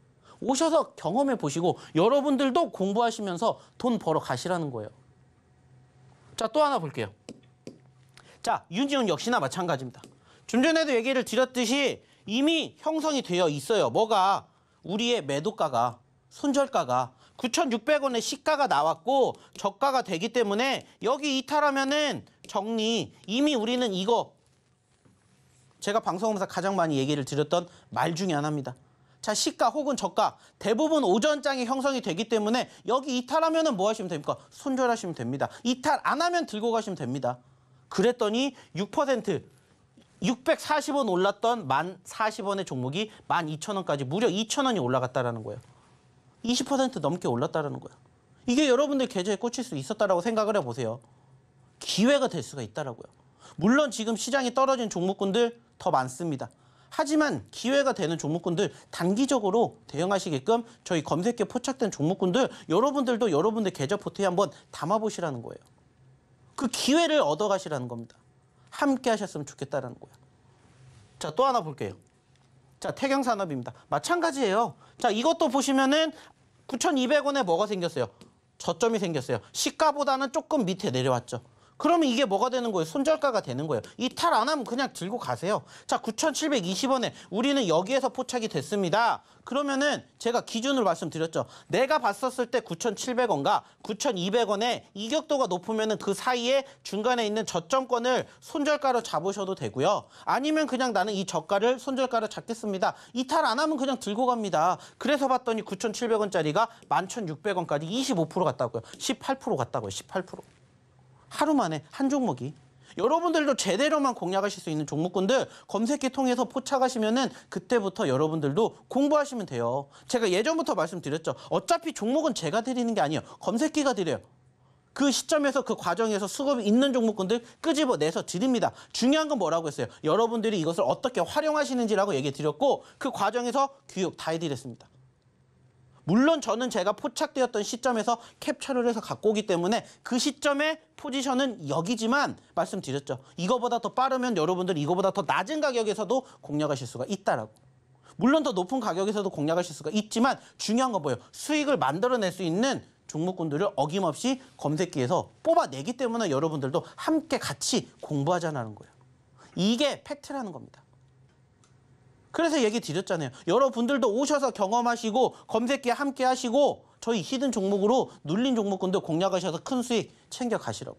Speaker 2: 오셔서 경험해 보시고 여러분들도 공부하시면서 돈 벌어 가시라는 거예요. 자, 또 하나 볼게요. 자, 윤지훈 역시나 마찬가지입니다. 좀 전에도 얘기를 드렸듯이 이미 형성이 되어 있어요. 뭐가 우리의 매도가가 손절가가 9,600원의 시가가 나왔고 저가가 되기 때문에 여기 이탈하면은 정리 이미 우리는 이거 제가 방송하면서 가장 많이 얘기를 드렸던 말 중에 하나입니다. 자, 시가 혹은 저가 대부분 오전장이 형성이 되기 때문에 여기 이탈하면 은뭐 하시면 됩니까? 손절하시면 됩니다. 이탈 안 하면 들고 가시면 됩니다. 그랬더니 6% 640원 올랐던 1,040원의 종목이 12,000원까지 무려 2,000원이 올라갔다라는 거예요. 20% 넘게 올랐다라는 거예요. 이게 여러분들 계좌에 꽂힐 수 있었다라고 생각을 해보세요. 기회가 될 수가 있다라고요. 물론 지금 시장이 떨어진 종목군들 더 많습니다. 하지만 기회가 되는 종목군들 단기적으로 대응하시게끔 저희 검색에 포착된 종목군들 여러분들도 여러분들 계좌 포트에 한번 담아보시라는 거예요. 그 기회를 얻어가시라는 겁니다. 함께 하셨으면 좋겠다라는 거예요. 자, 또 하나 볼게요. 자, 태경산업입니다. 마찬가지예요. 자, 이것도 보시면은 9,200원에 뭐가 생겼어요? 저점이 생겼어요. 시가보다는 조금 밑에 내려왔죠. 그러면 이게 뭐가 되는 거예요? 손절가가 되는 거예요. 이탈안 하면 그냥 들고 가세요. 자, 9,720원에 우리는 여기에서 포착이 됐습니다. 그러면은 제가 기준으로 말씀드렸죠. 내가 봤었을 때 9,700원과 9,200원에 이격도가 높으면은 그 사이에 중간에 있는 저점권을 손절가로 잡으셔도 되고요. 아니면 그냥 나는 이 저가를 손절가로 잡겠습니다. 이탈 안 하면 그냥 들고 갑니다. 그래서 봤더니 9,700원짜리가 11,600원까지 25% 갔다고요. 18% 갔다고요. 18%. 하루 만에 한 종목이 여러분들도 제대로만 공략하실 수 있는 종목군들 검색기 통해서 포착하시면은 그때부터 여러분들도 공부하시면 돼요. 제가 예전부터 말씀드렸죠. 어차피 종목은 제가 드리는 게 아니에요. 검색기가 드려요. 그 시점에서 그 과정에서 수급이 있는 종목군들 끄집어내서 드립니다. 중요한 건 뭐라고 했어요? 여러분들이 이것을 어떻게 활용하시는지라고 얘기해 드렸고 그 과정에서 교육 다 해드렸습니다. 물론 저는 제가 포착되었던 시점에서 캡처를 해서 갖고 오기 때문에 그 시점에 포지션은 여기지만 말씀드렸죠. 이거보다 더 빠르면 여러분들 이거보다 더 낮은 가격에서도 공략하실 수가 있다라고. 물론 더 높은 가격에서도 공략하실 수가 있지만 중요한 건 뭐예요? 수익을 만들어낼 수 있는 종목군들을 어김없이 검색기에서 뽑아내기 때문에 여러분들도 함께 같이 공부하자는 거예요. 이게 팩트라는 겁니다. 그래서 얘기 드렸잖아요. 여러분들도 오셔서 경험하시고 검색기 함께 하시고 저희 히든 종목으로 눌린 종목군들 공략하셔서 큰 수익 챙겨가시라고.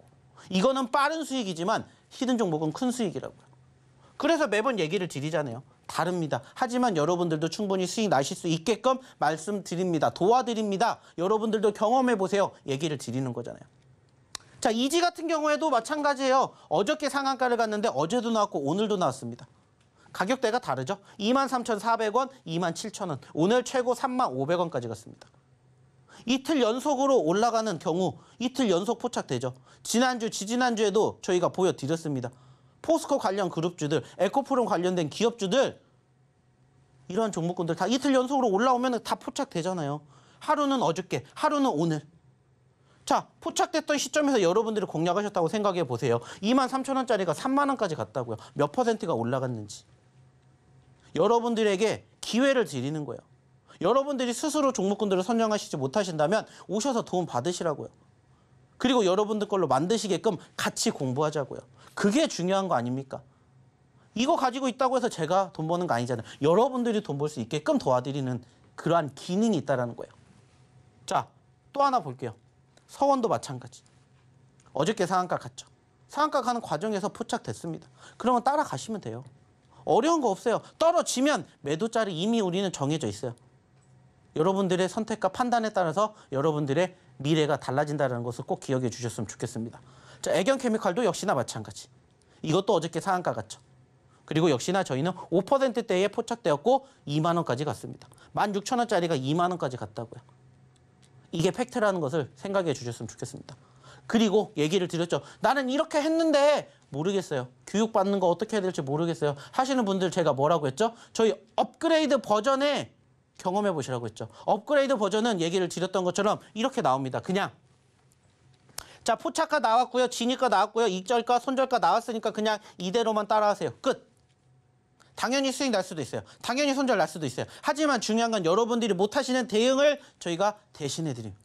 Speaker 2: 이거는 빠른 수익이지만 히든 종목은 큰 수익이라고요. 그래서 매번 얘기를 드리잖아요. 다릅니다. 하지만 여러분들도 충분히 수익 나실 수 있게끔 말씀드립니다. 도와드립니다. 여러분들도 경험해보세요. 얘기를 드리는 거잖아요. 자, 이지 같은 경우에도 마찬가지예요. 어저께 상한가를 갔는데 어제도 나왔고 오늘도 나왔습니다. 가격대가 다르죠. 23,400원, 27,000원. 오늘 최고 3 5 0 0원까지 갔습니다. 이틀 연속으로 올라가는 경우 이틀 연속 포착되죠. 지난주, 지지난주에도 저희가 보여드렸습니다. 포스코 관련 그룹주들, 에코프롬 관련된 기업주들 이러한 종목군들 다 이틀 연속으로 올라오면 다 포착되잖아요. 하루는 어저께, 하루는 오늘. 자, 포착됐던 시점에서 여러분들이 공략하셨다고 생각해 보세요. 23,000원짜리가 3만 원까지 갔다고요. 몇 퍼센트가 올라갔는지. 여러분들에게 기회를 드리는 거예요. 여러분들이 스스로 종목군들을 선정하시지 못하신다면 오셔서 도움 받으시라고요. 그리고 여러분들 걸로 만드시게끔 같이 공부하자고요. 그게 중요한 거 아닙니까? 이거 가지고 있다고 해서 제가 돈 버는 거 아니잖아요. 여러분들이 돈 벌 수 있게끔 도와드리는 그러한 기능이 있다는 거예요. 자, 또 하나 볼게요. 서원도 마찬가지. 어저께 상한가 갔죠. 상한가 가는 과정에서 포착됐습니다. 그러면 따라가시면 돼요. 어려운 거 없어요. 떨어지면 매도자를 이미 우리는 정해져 있어요. 여러분들의 선택과 판단에 따라서 여러분들의 미래가 달라진다는 것을 꼭 기억해 주셨으면 좋겠습니다. 자, 애견 케미칼도 역시나 마찬가지. 이것도 어저께 상한가 갔죠. 그리고 역시나 저희는 5%대에 포착되었고 2만 원까지 갔습니다. 16,000원짜리가 2만 원까지 갔다고요. 이게 팩트라는 것을 생각해 주셨으면 좋겠습니다. 그리고 얘기를 드렸죠. 나는 이렇게 했는데 모르겠어요. 교육받는 거 어떻게 해야 될지 모르겠어요. 하시는 분들 제가 뭐라고 했죠? 저희 업그레이드 버전에 경험해 보시라고 했죠. 업그레이드 버전은 얘기를 드렸던 것처럼 이렇게 나옵니다. 그냥 자 포착가 나왔고요. 진입가 나왔고요. 익절가, 손절가 나왔으니까 그냥 이대로만 따라하세요. 끝! 당연히 수익 날 수도 있어요. 당연히 손절 날 수도 있어요. 하지만 중요한 건 여러분들이 못하시는 대응을 저희가 대신해드립니다.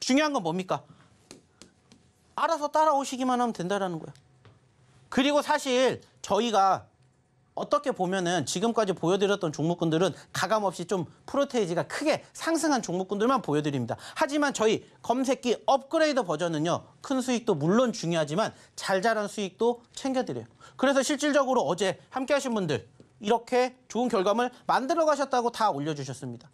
Speaker 2: 중요한 건 뭡니까? 알아서 따라오시기만 하면 된다라는 거예요. 그리고 사실 저희가 어떻게 보면은 지금까지 보여드렸던 종목군들은 가감없이 좀 프로테이지가 크게 상승한 종목군들만 보여드립니다. 하지만 저희 검색기 업그레이드 버전은요. 큰 수익도 물론 중요하지만 잘 자란 수익도 챙겨드려요. 그래서 실질적으로 어제 함께 하신 분들 이렇게 좋은 결과물 만들어 가셨다고 다 올려주셨습니다.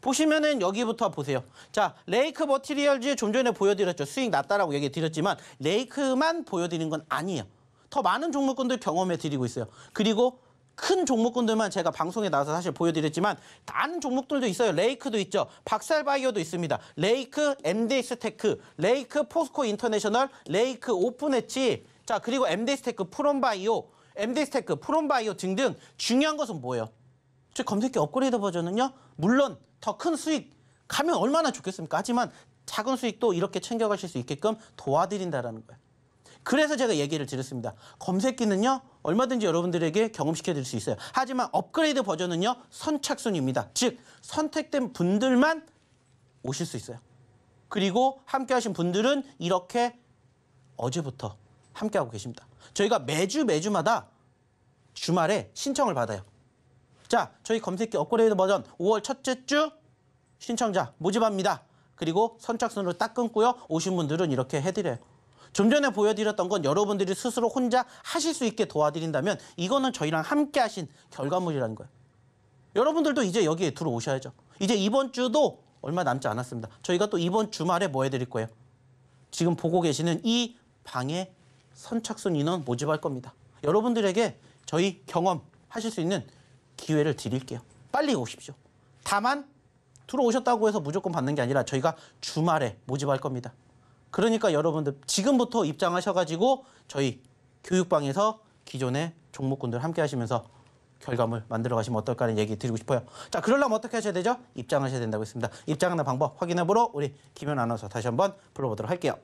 Speaker 2: 보시면은 여기부터 보세요. 자, 레이크 머티리얼즈 좀 전에 보여드렸죠. 수익 났다라고 얘기 드렸지만 레이크만 보여드린 건 아니에요. 더 많은 종목군들 경험해 드리고 있어요. 그리고 큰 종목군들만 제가 방송에 나와서 사실 보여드렸지만 다른 종목들도 있어요. 레이크도 있죠. 박살바이오도 있습니다. 레이크, MDX테크, 레이크 포스코 인터내셔널, 레이크 오픈엣지, 자 그리고 MDX테크 프롬바이오, MDX테크 프롬바이오 등등 중요한 것은 뭐예요? 저 검색기 업그레이드 버전은요. 물론 더 큰 수익 가면 얼마나 좋겠습니까? 하지만 작은 수익도 이렇게 챙겨가실 수 있게끔 도와드린다라는 거예요. 그래서 제가 얘기를 드렸습니다. 검색기는요. 얼마든지 여러분들에게 경험시켜 드릴 수 있어요. 하지만 업그레이드 버전은요. 선착순입니다. 즉 선택된 분들만 오실 수 있어요. 그리고 함께 하신 분들은 이렇게 어제부터 함께 하고 계십니다. 저희가 매주 매주마다 주말에 신청을 받아요. 자, 저희 검색기 업그레이드 버전 5월 첫째 주 신청자 모집합니다. 그리고 선착순으로 딱 끊고요. 오신 분들은 이렇게 해드려요. 좀 전에 보여드렸던 건 여러분들이 스스로 혼자 하실 수 있게 도와드린다면 이거는 저희랑 함께 하신 결과물이라는 거예요. 여러분들도 이제 여기에 들어오셔야죠. 이제 이번 주도 얼마 남지 않았습니다. 저희가 또 이번 주말에 뭐 해드릴 거예요? 지금 보고 계시는 이 방에 선착순 인원 모집할 겁니다. 여러분들에게 저희 경험하실 수 있는 기회를 드릴게요. 빨리 오십시오. 다만 들어오셨다고 해서 무조건 받는 게 아니라 저희가 주말에 모집할 겁니다. 그러니까 여러분들 지금부터 입장하셔가지고 저희 교육방에서 기존의 종목군들 함께 하시면서 결과물 만들어 가시면 어떨까 하는 얘기 드리고 싶어요. 자, 그러려면 어떻게 하셔야 되죠? 입장하셔야 된다고 했습니다. 입장하는 방법 확인해 보러 우리 김현 아나운서 다시 한번 불러보도록 할게요.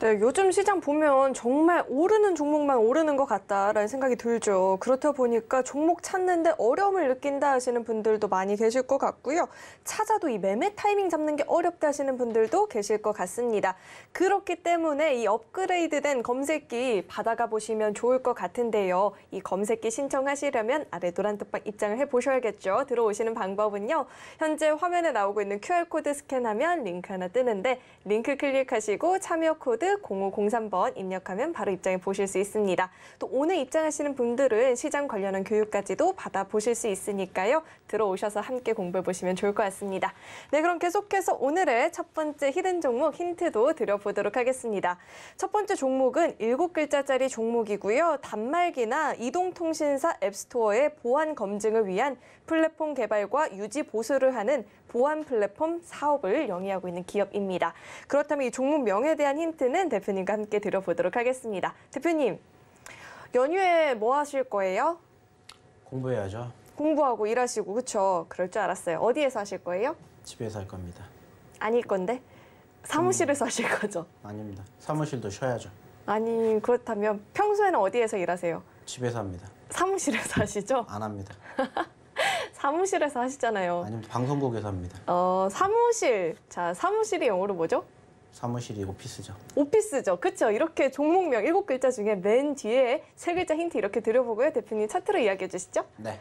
Speaker 1: 네, 요즘 시장 보면 정말 오르는 종목만 오르는 것 같다라는 생각이 들죠. 그렇다 보니까 종목 찾는데 어려움을 느낀다 하시는 분들도 많이 계실 것 같고요. 찾아도 이 매매 타이밍 잡는 게 어렵다 하시는 분들도 계실 것 같습니다. 그렇기 때문에 이 업그레이드된 검색기 받아가 보시면 좋을 것 같은데요. 이 검색기 신청하시려면 아래 노란 톡방 입장을 해보셔야겠죠. 들어오시는 방법은요. 현재 화면에 나오고 있는 QR코드 스캔하면 링크 하나 뜨는데 링크 클릭하시고 참여 코드 코드 0503번 입력하면 바로 입장해 보실 수 있습니다. 또 오늘 입장하시는 분들은 시장 관련한 교육까지도 받아보실 수 있으니까요. 들어오셔서 함께 공부해 보시면 좋을 것 같습니다. 네, 그럼 계속해서 오늘의 첫 번째 히든 종목 힌트도 드려보도록 하겠습니다. 첫 번째 종목은 7글자짜리 종목이고요. 단말기나 이동통신사 앱스토어의 보안 검증을 위한 플랫폼 개발과 유지 보수를 하는 보안 플랫폼 사업을 영위하고 있는 기업입니다. 그렇다면 이 종목명에 대한 힌트는 대표님과 함께 들어보도록 하겠습니다. 대표님, 연휴에 뭐 하실 거예요?
Speaker 2: 공부해야죠.
Speaker 1: 공부하고 일하시고 그렇죠. 그럴 줄 알았어요. 어디에서 하실 거예요?
Speaker 2: 집에서 할 겁니다.
Speaker 1: 아닐 건데 사무실에서 음. 하실 거죠?
Speaker 2: 아닙니다. 사무실도 쉬어야죠.
Speaker 1: 아니 그렇다면 평소에는 어디에서 일하세요?
Speaker 2: 집에서 합니다.
Speaker 1: 사무실에서 하시죠?
Speaker 2: 안 합니다.
Speaker 1: 사무실에서 하시잖아요.
Speaker 2: 아니면 방송국에서 합니다.
Speaker 1: 어, 사무실. 자, 사무실이 영어로 뭐죠? 사무실이 오피스죠. 오피스죠. 그쵸. 이렇게 종목명 일곱 글자 중에 맨 뒤에 세 글자 힌트 이렇게 드려보고요. 대표님 차트로 이야기해 주시죠. 네.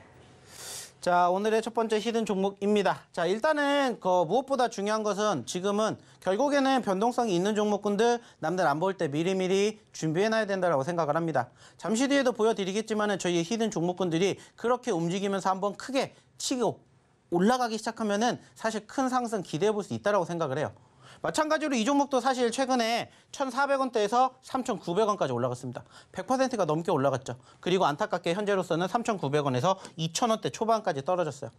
Speaker 2: 자, 오늘의 첫 번째 히든 종목입니다. 자, 일단은 그 무엇보다 중요한 것은 지금은 결국에는 변동성이 있는 종목군들 남들 안 볼 때 미리미리 준비해놔야 된다고 생각을 합니다. 잠시 뒤에도 보여드리겠지만 저희 히든 종목군들이 그렇게 움직이면서 한번 크게 치기 올라가기 시작하면은 사실 큰 상승 기대해 볼 수 있다라고 생각을 해요. 마찬가지로 이 종목도 사실 최근에 1,400원대에서 3,900원까지 올라갔습니다. 100%가 넘게 올라갔죠. 그리고 안타깝게 현재로서는 3,900원에서 2,000원대 초반까지 떨어졌어요.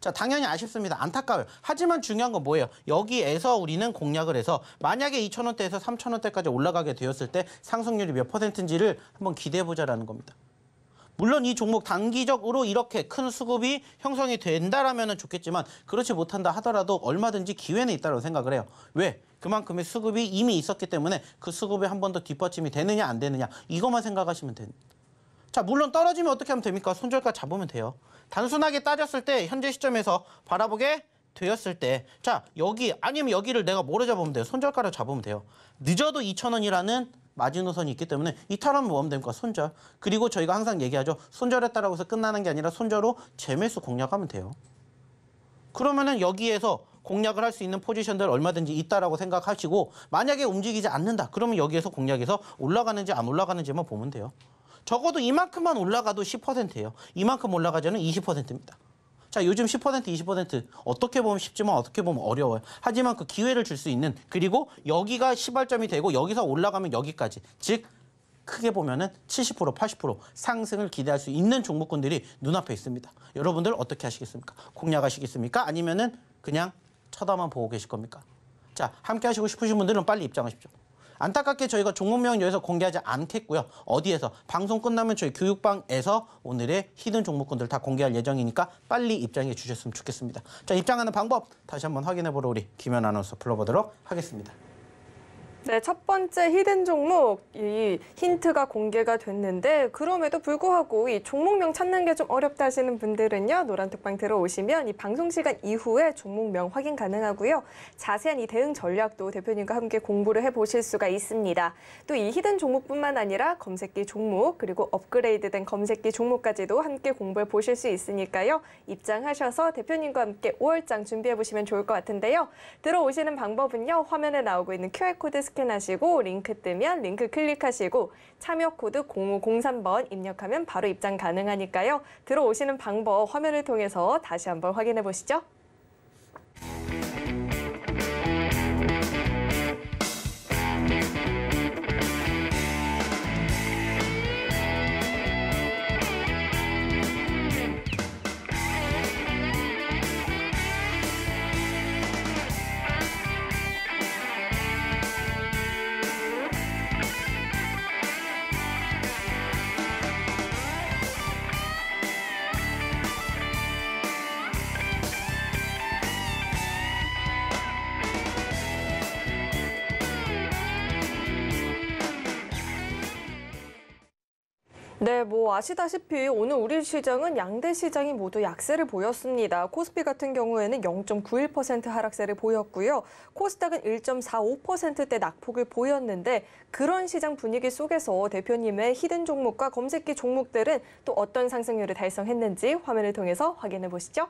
Speaker 2: 자, 당연히 아쉽습니다. 안타까워요. 하지만 중요한 건 뭐예요? 여기에서 우리는 공략을 해서 만약에 2,000원대에서 3,000원대까지 올라가게 되었을 때 상승률이 몇 퍼센트인지를 한번 기대해 보자라는 겁니다. 물론 이 종목 단기적으로 이렇게 큰 수급이 형성이 된다라면 좋겠지만 그렇지 못한다 하더라도 얼마든지 기회는 있다고 생각을 해요. 왜? 그만큼의 수급이 이미 있었기 때문에 그 수급에 한 번 더 뒷받침이 되느냐 안 되느냐 이것만 생각하시면 됩니다. 자 물론 떨어지면 어떻게 하면 됩니까? 손절가 잡으면 돼요. 단순하게 따졌을 때 현재 시점에서 바라보게 되었을 때자 여기 아니면 여기를 내가 모르 잡으면 돼요. 손절가를 잡으면 돼요. 늦어도 2천원이라는 마지노선이 있기 때문에 이탈하면 뭐 하면 됩니까? 손절. 그리고 저희가 항상 얘기하죠. 손절했다라고 해서 끝나는 게 아니라 손절로 재매수 공략하면 돼요. 그러면은 여기에서 공략을 할 수 있는 포지션들 얼마든지 있다라고 생각하시고 만약에 움직이지 않는다 그러면 여기에서 공략해서 올라가는지 안 올라가는지만 보면 돼요 적어도 이만큼만 올라가도 10%예요 이만큼 올라가자는 20%입니다 자, 요즘 10% 20% 어떻게 보면 쉽지만 어떻게 보면 어려워요. 하지만 그 기회를 줄 수 있는 그리고 여기가 시발점이 되고 여기서 올라가면 여기까지. 즉 크게 보면은 70% 80% 상승을 기대할 수 있는 종목군들이 눈앞에 있습니다. 여러분들 어떻게 하시겠습니까? 공략하시겠습니까? 아니면은 그냥 쳐다만 보고 계실 겁니까? 자, 함께 하시고 싶으신 분들은 빨리 입장하십시오. 안타깝게 저희가 종목명 여기서 공개하지 않겠고요. 어디에서? 방송 끝나면 저희 교육방에서 오늘의 히든 종목군들 다 공개할 예정이니까 빨리 입장해 주셨으면 좋겠습니다. 자, 입장하는 방법 다시 한번 확인해 보러 우리 김현 아나운서 불러보도록 하겠습니다.
Speaker 1: 네, 첫 번째 히든 종목 이 힌트가 공개가 됐는데 그럼에도 불구하고 이 종목명 찾는 게 좀 어렵다 하시는 분들은요. 노란 특방 들어오시면 이 방송 시간 이후에 종목명 확인 가능하고요. 자세한 이 대응 전략도 대표님과 함께 공부를 해 보실 수가 있습니다. 또 이 히든 종목뿐만 아니라 검색기 종목 그리고 업그레이드된 검색기 종목까지도 함께 공부해 보실 수 있으니까요. 입장하셔서 대표님과 함께 5월장 준비해 보시면 좋을 것 같은데요. 들어오시는 방법은요. 화면에 나오고 있는 QR 코드 스캔하시고 링크 뜨면 링크 클릭하시고 참여 코드 0503번 입력하면 바로 입장 가능하니까요. 들어오시는 방법 화면을 통해서 다시 한번 확인해 보시죠. 뭐 아시다시피 오늘 우리 시장은 양대 시장이 모두 약세를 보였습니다. 코스피 같은 경우에는 0.91% 하락세를 보였고요. 코스닥은 1.45%대 낙폭을 보였는데 그런 시장 분위기 속에서 대표님의 히든 종목과 검색기 종목들은 또 어떤 상승률을 달성했는지 화면을 통해서 확인해 보시죠.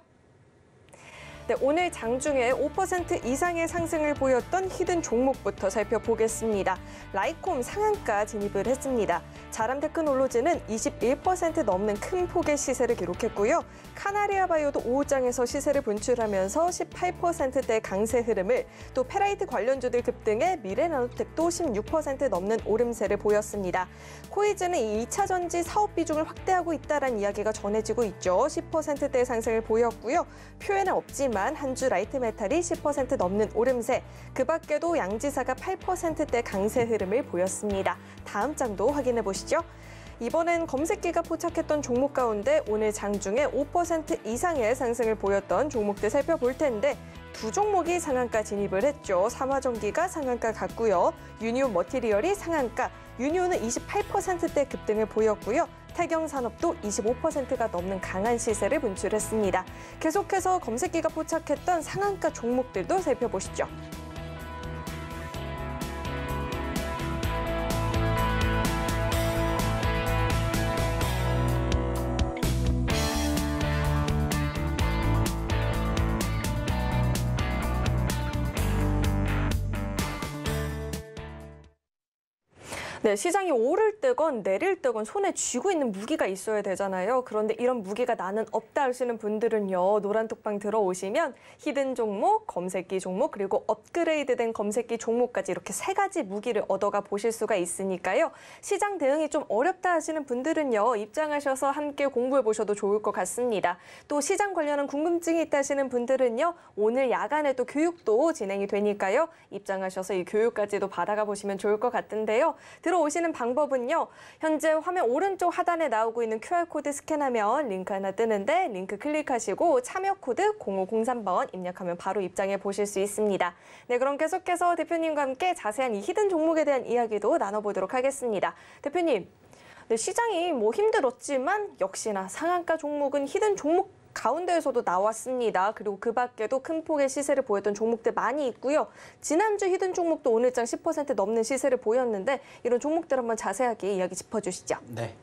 Speaker 1: 네, 오늘 장중에 5% 이상의 상승을 보였던 히든 종목부터 살펴보겠습니다. 라이콤 상한가 진입을 했습니다. 자람 테크놀로지는 21% 넘는 큰 폭의 시세를 기록했고요. 카나리아 바이오도 오후장에서 시세를 분출하면서 18%대 강세 흐름을 또 페라이트 관련주들 급등에 미래나노텍도 16% 넘는 오름세를 보였습니다. 코이즈는 2차 전지 사업 비중을 확대하고 있다는 이야기가 전해지고 있죠. 10%대 상승을 보였고요. 표현은 없지만 하지만 한주 라이트 메탈이 10% 넘는 오름세, 그 밖에도 양지사가 8%대 강세 흐름을 보였습니다. 다음 장도 확인해 보시죠. 이번엔 검색기가 포착했던 종목 가운데 오늘 장중에 5% 이상의 상승을 보였던 종목들 살펴볼 텐데 두 종목이 상한가 진입을 했죠. 삼화전기가 상한가 갔고요. 유니오 머티리얼이 상한가, 유니오는 28%대 급등을 보였고요. 태경산업도 25%가 넘는 강한 시세를 분출했습니다. 계속해서 검색기가 포착했던 상한가 종목들도 살펴보시죠. 네, 시장이 오를 뜨건 내릴 뜨건 손에 쥐고 있는 무기가 있어야 되잖아요. 그런데 이런 무기가 나는 없다 하시는 분들은요. 노란톡방 들어오시면 히든 종목, 검색기 종목, 그리고 업그레이드된 검색기 종목까지 이렇게 세 가지 무기를 얻어가 보실 수가 있으니까요. 시장 대응이 좀 어렵다 하시는 분들은요. 입장하셔서 함께 공부해 보셔도 좋을 것 같습니다. 또 시장 관련한 궁금증이 있다 하시는 분들은요. 오늘 야간에 또 교육도 진행이 되니까요. 입장하셔서 이 교육까지도 받아가 보시면 좋을 것 같은데요. 들어오시는 방법은요. 현재 화면 오른쪽 하단에 나오고 있는 QR코드 스캔하면 링크 하나 뜨는데 링크 클릭하시고 참여 코드 0503번 입력하면 바로 입장해 보실 수 있습니다. 네, 그럼 계속해서 대표님과 함께 자세한 이 히든 종목에 대한 이야기도 나눠보도록 하겠습니다. 대표님, 네, 시장이 뭐 힘들었지만 역시나 상한가 종목은 히든 종목 가운데에서도 나왔습니다. 그리고 그 밖에도 큰 폭의 시세를 보였던 종목들 많이 있고요. 지난주 히든 종목도 오늘장 10% 넘는 시세를 보였는데 이런 종목들 한번 자세하게 이야기 짚어주시죠.
Speaker 2: 네.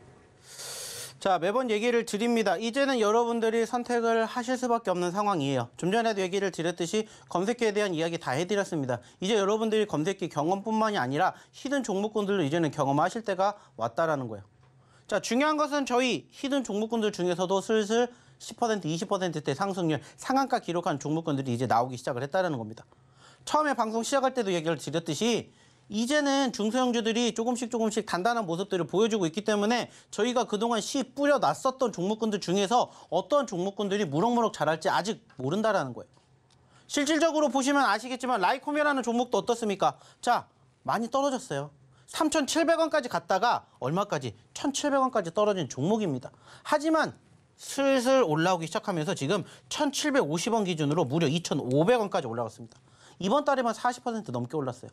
Speaker 2: 자, 매번 얘기를 드립니다. 이제는 여러분들이 선택을 하실 수밖에 없는 상황이에요. 좀 전에도 얘기를 드렸듯이 검색기에 대한 이야기 다 해드렸습니다. 이제 여러분들이 검색기 경험뿐만이 아니라 히든 종목군들도 이제는 경험하실 때가 왔다라는 거예요. 자, 중요한 것은 저희 히든 종목군들 중에서도 슬슬 10% 20%대 상승률 상한가 기록한 종목군들이 이제 나오기 시작을 했다는 겁니다. 처음에 방송 시작할 때도 얘기를 드렸듯이 이제는 중소형주들이 조금씩 조금씩 단단한 모습들을 보여주고 있기 때문에 저희가 그동안 시 뿌려놨었던 종목군들 중에서 어떤 종목군들이 무럭무럭 자랄지 아직 모른다라는 거예요. 실질적으로 보시면 아시겠지만 라이코메라는 종목도 어떻습니까? 자, 많이 떨어졌어요. 3,700원까지 갔다가 얼마까지? 1,700원까지 떨어진 종목입니다. 하지만 슬슬 올라오기 시작하면서 지금 1,750원 기준으로 무려 2,500원까지 올라갔습니다. 이번 달에만 40% 넘게 올랐어요.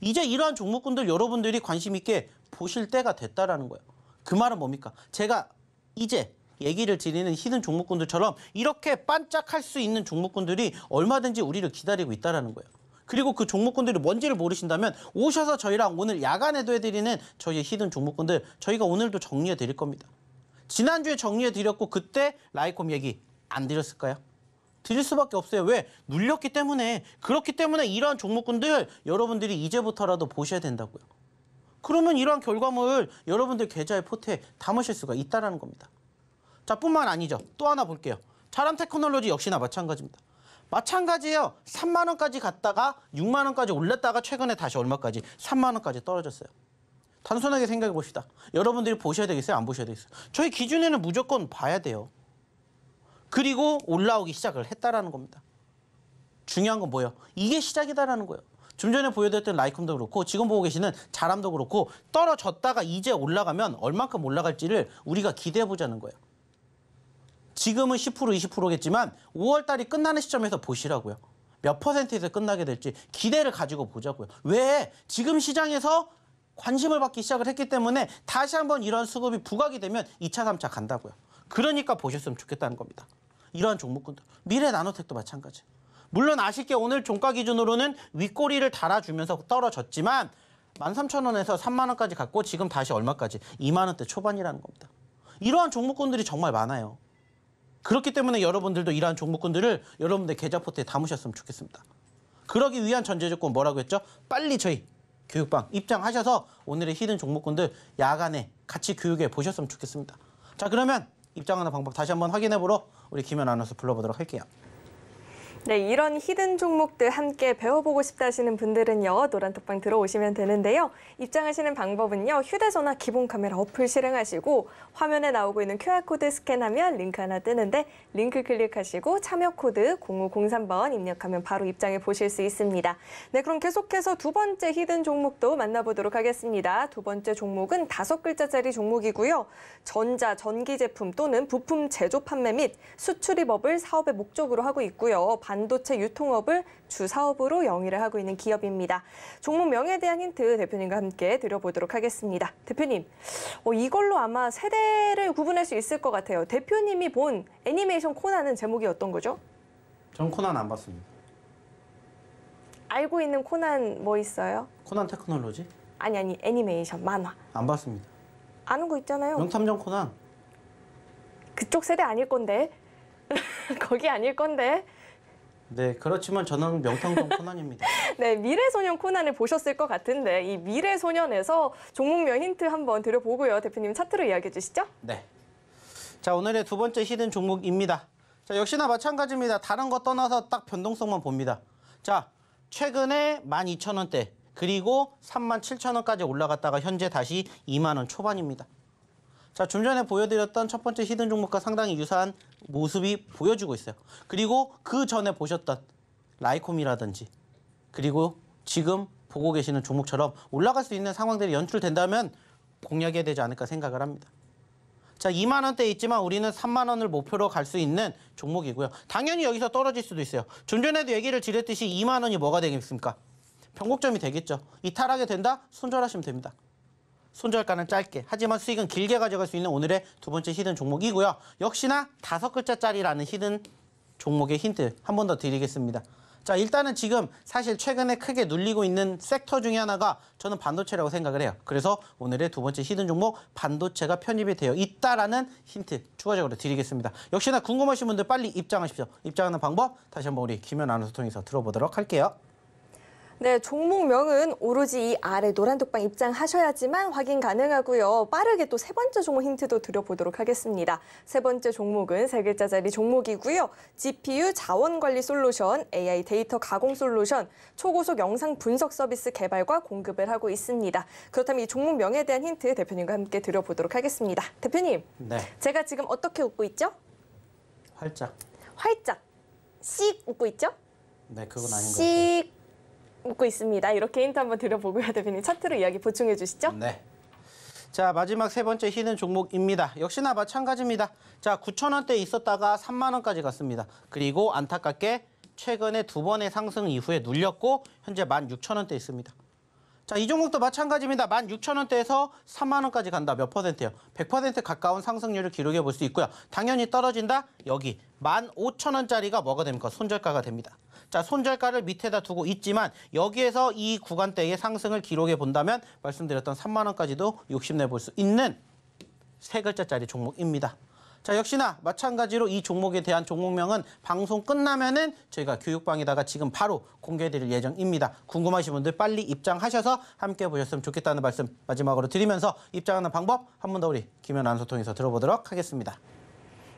Speaker 2: 이제 이러한 종목군들 여러분들이 관심 있게 보실 때가 됐다라는 거예요. 그 말은 뭡니까? 제가 이제 얘기를 드리는 히든 종목군들처럼 이렇게 반짝할 수 있는 종목군들이 얼마든지 우리를 기다리고 있다라는 거예요. 그리고 그 종목군들이 뭔지를 모르신다면 오셔서 저희랑 오늘 야간에도 해드리는 저희의 히든 종목군들 저희가 오늘도 정리해 드릴 겁니다. 지난주에 정리해드렸고 그때 라이콤 얘기 안 드렸을까요? 드릴 수밖에 없어요. 왜? 눌렸기 때문에. 그렇기 때문에 이러한 종목군들 여러분들이 이제부터라도 보셔야 된다고요. 그러면 이러한 결과물 여러분들 계좌의 포트에 담으실 수가 있다는 겁니다. 자, 뿐만 아니죠. 또 하나 볼게요. 자람 테크놀로지 역시나 마찬가지입니다. 마찬가지예요. 3만 원까지 갔다가 6만 원까지 올렸다가 최근에 다시 얼마까지? 3만 원까지 떨어졌어요. 단순하게 생각해 봅시다. 여러분들이 보셔야 되겠어요? 안 보셔야 되겠어요? 저희 기준에는 무조건 봐야 돼요. 그리고 올라오기 시작을 했다라는 겁니다. 중요한 건 뭐예요? 이게 시작이다라는 거예요. 좀 전에 보여드렸던 라이쿰도 그렇고 지금 보고 계시는 자람도 그렇고 떨어졌다가 이제 올라가면 얼만큼 올라갈지를 우리가 기대해 보자는 거예요. 지금은 10% 20%겠지만 5월 달이 끝나는 시점에서 보시라고요. 몇 퍼센트에서 끝나게 될지 기대를 가지고 보자고요. 왜 지금 시장에서 관심을 받기 시작을 했기 때문에 다시 한번 이런 수급이 부각이 되면 2차, 3차 간다고요. 그러니까 보셨으면 좋겠다는 겁니다. 이러한 종목군들. 미래 나노텍도 마찬가지. 물론 아쉽게 오늘 종가 기준으로는 윗꼬리를 달아주면서 떨어졌지만 13,000원에서 3만원까지 갔고 지금 다시 얼마까지? 2만원대 초반이라는 겁니다. 이러한 종목군들이 정말 많아요. 그렇기 때문에 여러분들도 이러한 종목군들을 여러분들 계좌포트에 담으셨으면 좋겠습니다. 그러기 위한 전제 조건 뭐라고 했죠? 빨리 저희 교육방 입장하셔서 오늘의 히든 종목군들 야간에 같이 교육해 보셨으면 좋겠습니다. 자 그러면 입장하는 방법 다시 한번 확인해 보러 우리 김현 아나운서 불러보도록 할게요.
Speaker 1: 네, 이런 히든 종목들 함께 배워보고 싶다 하시는 분들은요. 노란톡방 들어오시면 되는데요. 입장하시는 방법은요. 휴대전화 기본 카메라 어플 실행하시고 화면에 나오고 있는 QR코드 스캔하면 링크 하나 뜨는데 링크 클릭하시고 참여 코드 0503번 입력하면 바로 입장해 보실 수 있습니다. 네, 그럼 계속해서 두 번째 히든 종목도 만나보도록 하겠습니다. 두 번째 종목은 다섯 글자짜리 종목이고요. 전자, 전기 제품 또는 부품 제조 판매 및 수출입업을 사업의 목적으로 하고 있고요. 반도체 유통업을 주 사업으로 영위를 하고 있는 기업입니다. 종목 명에 대한 힌트 대표님과 함께 들어보도록 하겠습니다. 대표님, 어, 이걸로 아마 세대를 구분할 수 있을 것 같아요. 대표님이 본 애니메이션 코난은 제목이 어떤 거죠?
Speaker 2: 전 코난 안 봤습니다.
Speaker 1: 알고 있는 코난 뭐 있어요?
Speaker 2: 코난 테크놀로지?
Speaker 1: 아니 아니 애니메이션 만화. 안 봤습니다. 아는 거 있잖아요. 명탐정 코난. 그쪽 세대 아닐 건데. 거기 아닐 건데.
Speaker 2: 네, 그렇지만 저는 명탐정
Speaker 1: 코난입니다. 네, 미래소년 코난을 보셨을 것 같은데 이 미래소년에서 종목명 힌트 한번 드려보고요. 대표님 차트로 이야기해 주시죠.
Speaker 2: 네. 자, 오늘의 두 번째 히든 종목입니다. 자, 역시나 마찬가지입니다. 다른 거 떠나서 딱 변동성만 봅니다. 자, 최근에 12,000원대 그리고 37,000원까지 올라갔다가 현재 다시 2만 원 초반입니다. 자, 좀 전에 보여드렸던 첫 번째 히든 종목과 상당히 유사한 모습이 보여주고 있어요. 그리고 그 전에 보셨던 라이콤이라든지 그리고 지금 보고 계시는 종목처럼 올라갈 수 있는 상황들이 연출된다면 공략해야 되지 않을까 생각을 합니다. 자, 2만 원대 에 있지만 우리는 3만 원을 목표로 갈 수 있는 종목이고요. 당연히 여기서 떨어질 수도 있어요. 좀 전에도 얘기를 드렸듯이 2만 원이 뭐가 되겠습니까? 변곡점이 되겠죠. 이탈하게 된다? 손절하시면 됩니다. 손절가는 짧게 하지만 수익은 길게 가져갈 수 있는 오늘의 두 번째 히든 종목이고요. 역시나 다섯 글자짜리라는 히든 종목의 힌트 한 번 더 드리겠습니다. 자 일단은 지금 사실 최근에 크게 눌리고 있는 섹터 중에 하나가 저는 반도체라고 생각을 해요. 그래서 오늘의 두 번째 히든 종목 반도체가 편입이 되어 있다라는 힌트 추가적으로 드리겠습니다. 역시나 궁금하신 분들 빨리 입장하십시오. 입장하는 방법 다시 한번 우리 김현 아나운서 통해서 들어보도록 할게요.
Speaker 1: 네, 종목명은 오로지 이 아래 노란 독방 입장하셔야지만 확인 가능하고요. 빠르게 또 세 번째 종목 힌트도 드려보도록 하겠습니다. 세 번째 종목은 세 글자짜리 종목이고요. GPU 자원관리 솔루션, AI 데이터 가공 솔루션, 초고속 영상 분석 서비스 개발과 공급을 하고 있습니다. 그렇다면 이 종목명에 대한 힌트 대표님과 함께 드려보도록 하겠습니다. 대표님, 네. 제가 지금 어떻게 웃고 있죠? 활짝. 활짝. 씩 웃고 있죠?
Speaker 2: 네, 그건 아닌 것 같아요.
Speaker 1: 씩 묻고 있습니다. 이렇게 힌트 한번 드려보고요. 대표님 차트로 이야기 보충해 주시죠.
Speaker 2: 네. 자 마지막 세 번째 히든 종목입니다. 역시나 마찬가지입니다. 자 9천원대 있었다가 3만원까지 갔습니다. 그리고 안타깝게 최근에 두 번의 상승 이후에 눌렸고 현재 16,000원대 있습니다. 자, 이 종목도 마찬가지입니다. 16,000원대에서 3만원까지 간다. 몇 퍼센트요? 100% 가까운 상승률을 기록해 볼 수 있고요. 당연히 떨어진다? 여기 15,000원짜리가 뭐가 됩니까? 손절가가 됩니다. 자, 손절가를 밑에다 두고 있지만 여기에서 이 구간대의 상승을 기록해 본다면 말씀드렸던 3만원까지도 욕심내 볼 수 있는 세 글자짜리 종목입니다. 자 역시나 마찬가지로 이 종목에 대한 종목명은 방송 끝나면은 저희가 교육방에다가 지금 바로 공개해드릴 예정입니다. 궁금하신 분들 빨리 입장하셔서 함께 보셨으면 좋겠다는 말씀 마지막으로 드리면서 입장하는 방법 한 번 더 우리 김현 안소통에서 들어보도록 하겠습니다.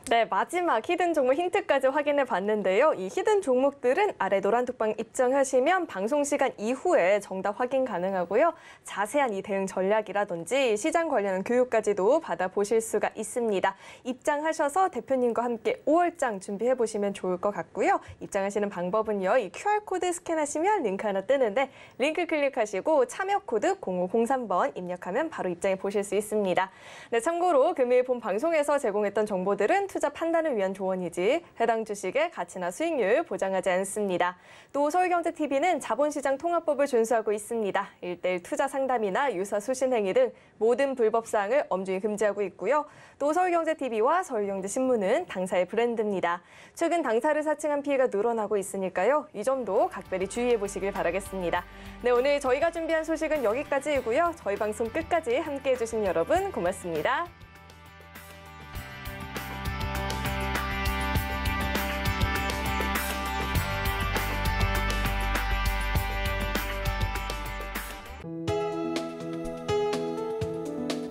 Speaker 1: 네, 마지막 히든 종목 힌트까지 확인해 봤는데요. 이 히든 종목들은 아래 노란 톡방 입장하시면 방송 시간 이후에 정답 확인 가능하고요. 자세한 이 대응 전략이라든지 시장 관련 교육까지도 받아보실 수가 있습니다. 입장하셔서 대표님과 함께 5월장 준비해 보시면 좋을 것 같고요. 입장하시는 방법은요. 이 QR코드 스캔하시면 링크 하나 뜨는데 링크 클릭하시고 참여 코드 0503번 입력하면 바로 입장해 보실 수 있습니다. 네, 참고로 금일 본 방송에서 제공했던 정보들은 투자 판단을 위한 조언이지 해당 주식의 가치나 수익률 보장하지 않습니다. 또 서울경제TV는 자본시장 통합법을 준수하고 있습니다. 일대일 투자 상담이나 유사 수신 행위 등 모든 불법 사항을 엄중히 금지하고 있고요. 또 서울경제TV와 서울경제신문은 당사의 브랜드입니다. 최근 당사를 사칭한 피해가 늘어나고 있으니까요. 이 점도 각별히 주의해 보시길 바라겠습니다. 네, 오늘 저희가 준비한 소식은 여기까지이고요. 저희 방송 끝까지 함께해 주신 여러분 고맙습니다.